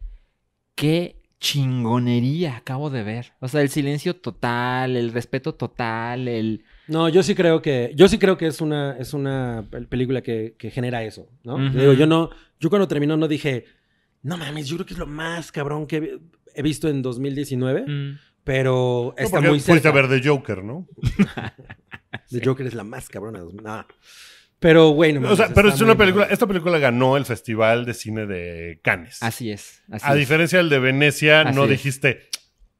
qué chingonería acabo de ver. O sea, el silencio total, el respeto total, el No, yo sí creo que, yo sí creo que es una, es una película que, que genera eso, ¿no? Digo, yo no, yo cuando terminó no dije, no mames, yo creo que es lo más cabrón que he visto en 2019, mm. pero está muy cerca. Fuiste a ver The Joker, ¿no? The Joker es la más cabrona. Nah. Pero bueno, o sea, pero es una película. Esta película ganó el Festival de Cine de Cannes. Así es. a diferencia del de Venecia, no dijiste,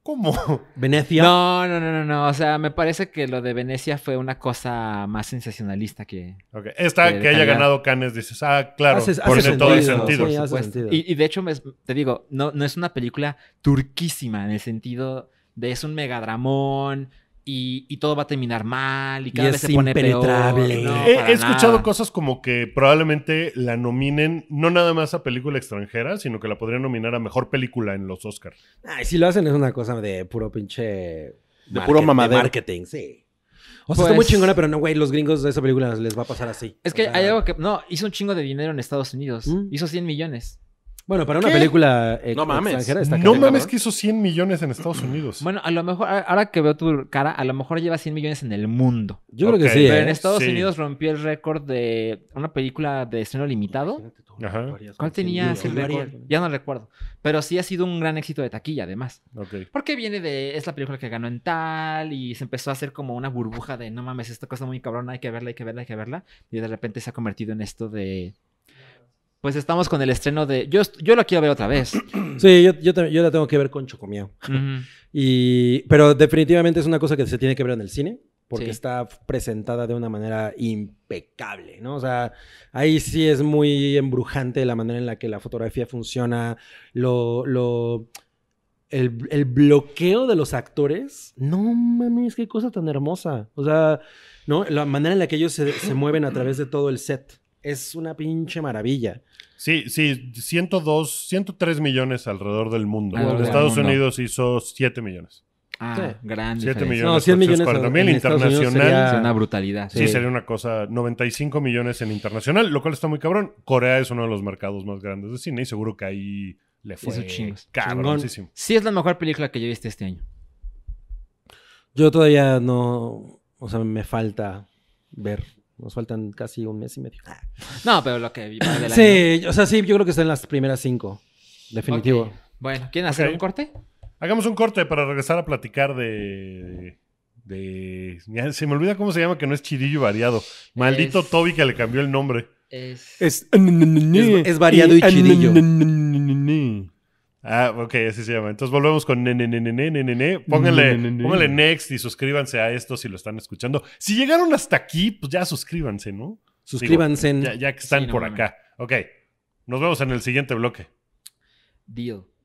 ¿Cómo? ¿Venecia? No, no, no, no, no. O sea, me parece que lo de Venecia fue una cosa más sensacionalista que. Esta que, haya ganado Cannes, dices, ah, claro, por hace todo el sentido. sentido. Y, de hecho, te digo, no, no es una película turquísima en el sentido de es un megadramón y, todo va a terminar mal y cada vez se pone impenetrable. Peor. he, escuchado cosas como que probablemente la nominen no nada más a película extranjera, sino que la podrían nominar a mejor película en los Oscars. Ay, si lo hacen es una cosa de puro pinche de puro mamadero. De marketing, sí. O sea, está muy pues chingona, pero no, güey, los gringos de esa película les va a pasar así. Es que hay algo que. No, hizo un chingo de dinero en Estados Unidos. ¿Mm? Hizo 100 millones. Bueno, para una película extranjera, eh, no mames. No mames que hizo 100 millones en Estados Unidos. Bueno, a lo mejor, ahora que veo tu cara, a lo mejor lleva 100 millones en el mundo. Yo creo que sí. ¿eh? Pero en Estados Unidos rompió el récord de una película de estreno limitado. ¿Cuál tenía ese Ya no recuerdo. Pero sí ha sido un gran éxito de taquilla, además. Porque viene de. Es la película que ganó en tal y se empezó a hacer como una burbuja de no mames, esta cosa muy cabrona, hay que verla, hay que verla, hay que verla. Y de repente se ha convertido en esto de pues estamos con el estreno de. Yo, yo la quiero ver otra vez. Sí, yo, la tengo que ver con Chocomiao. y, pero definitivamente es una cosa que se tiene que ver en el cine. Porque está presentada de una manera impecable, ¿no? O sea, ahí sí es muy embrujante la manera en la que la fotografía funciona, lo, lo, el, bloqueo de los actores, no mames, qué cosa tan hermosa. O sea, ¿no? La manera en la que ellos se mueven a través de todo el set es una pinche maravilla. Sí, sí, 102, 103 millones alrededor del mundo. En Estados Unidos hizo 7 millones. Ah, sí. millones, no, 100 millones en mil internacional. una brutalidad. Sí. sería una cosa. 95 millones en internacional, lo cual está muy cabrón. Corea es uno de los mercados más grandes de cine y seguro que ahí le fue Cabrón. Sí es la mejor película que yo viste este año. Yo todavía no... O sea, me falta ver nos faltan casi un mes y medio. Ah. No, pero lo que Sí, o sea, sí, yo creo que están en las primeras cinco. Definitivo. Bueno, ¿quieren hacer un corte? Hagamos un corte para regresar a platicar de. se me olvida cómo se llama, que no es Chirillo Variado. Maldito Toby que le cambió el nombre. Es. Es, variado y, y chirillo. Ah, ok, así se llama. Entonces volvemos con nene, nene, nene, nene. Pónganle, pónganle next y suscríbanse a esto si lo están escuchando. Si llegaron hasta aquí, pues ya suscríbanse, ¿no? Suscríbanse. ya, que están por acá. Ok, nos vemos en el siguiente bloque. Deal.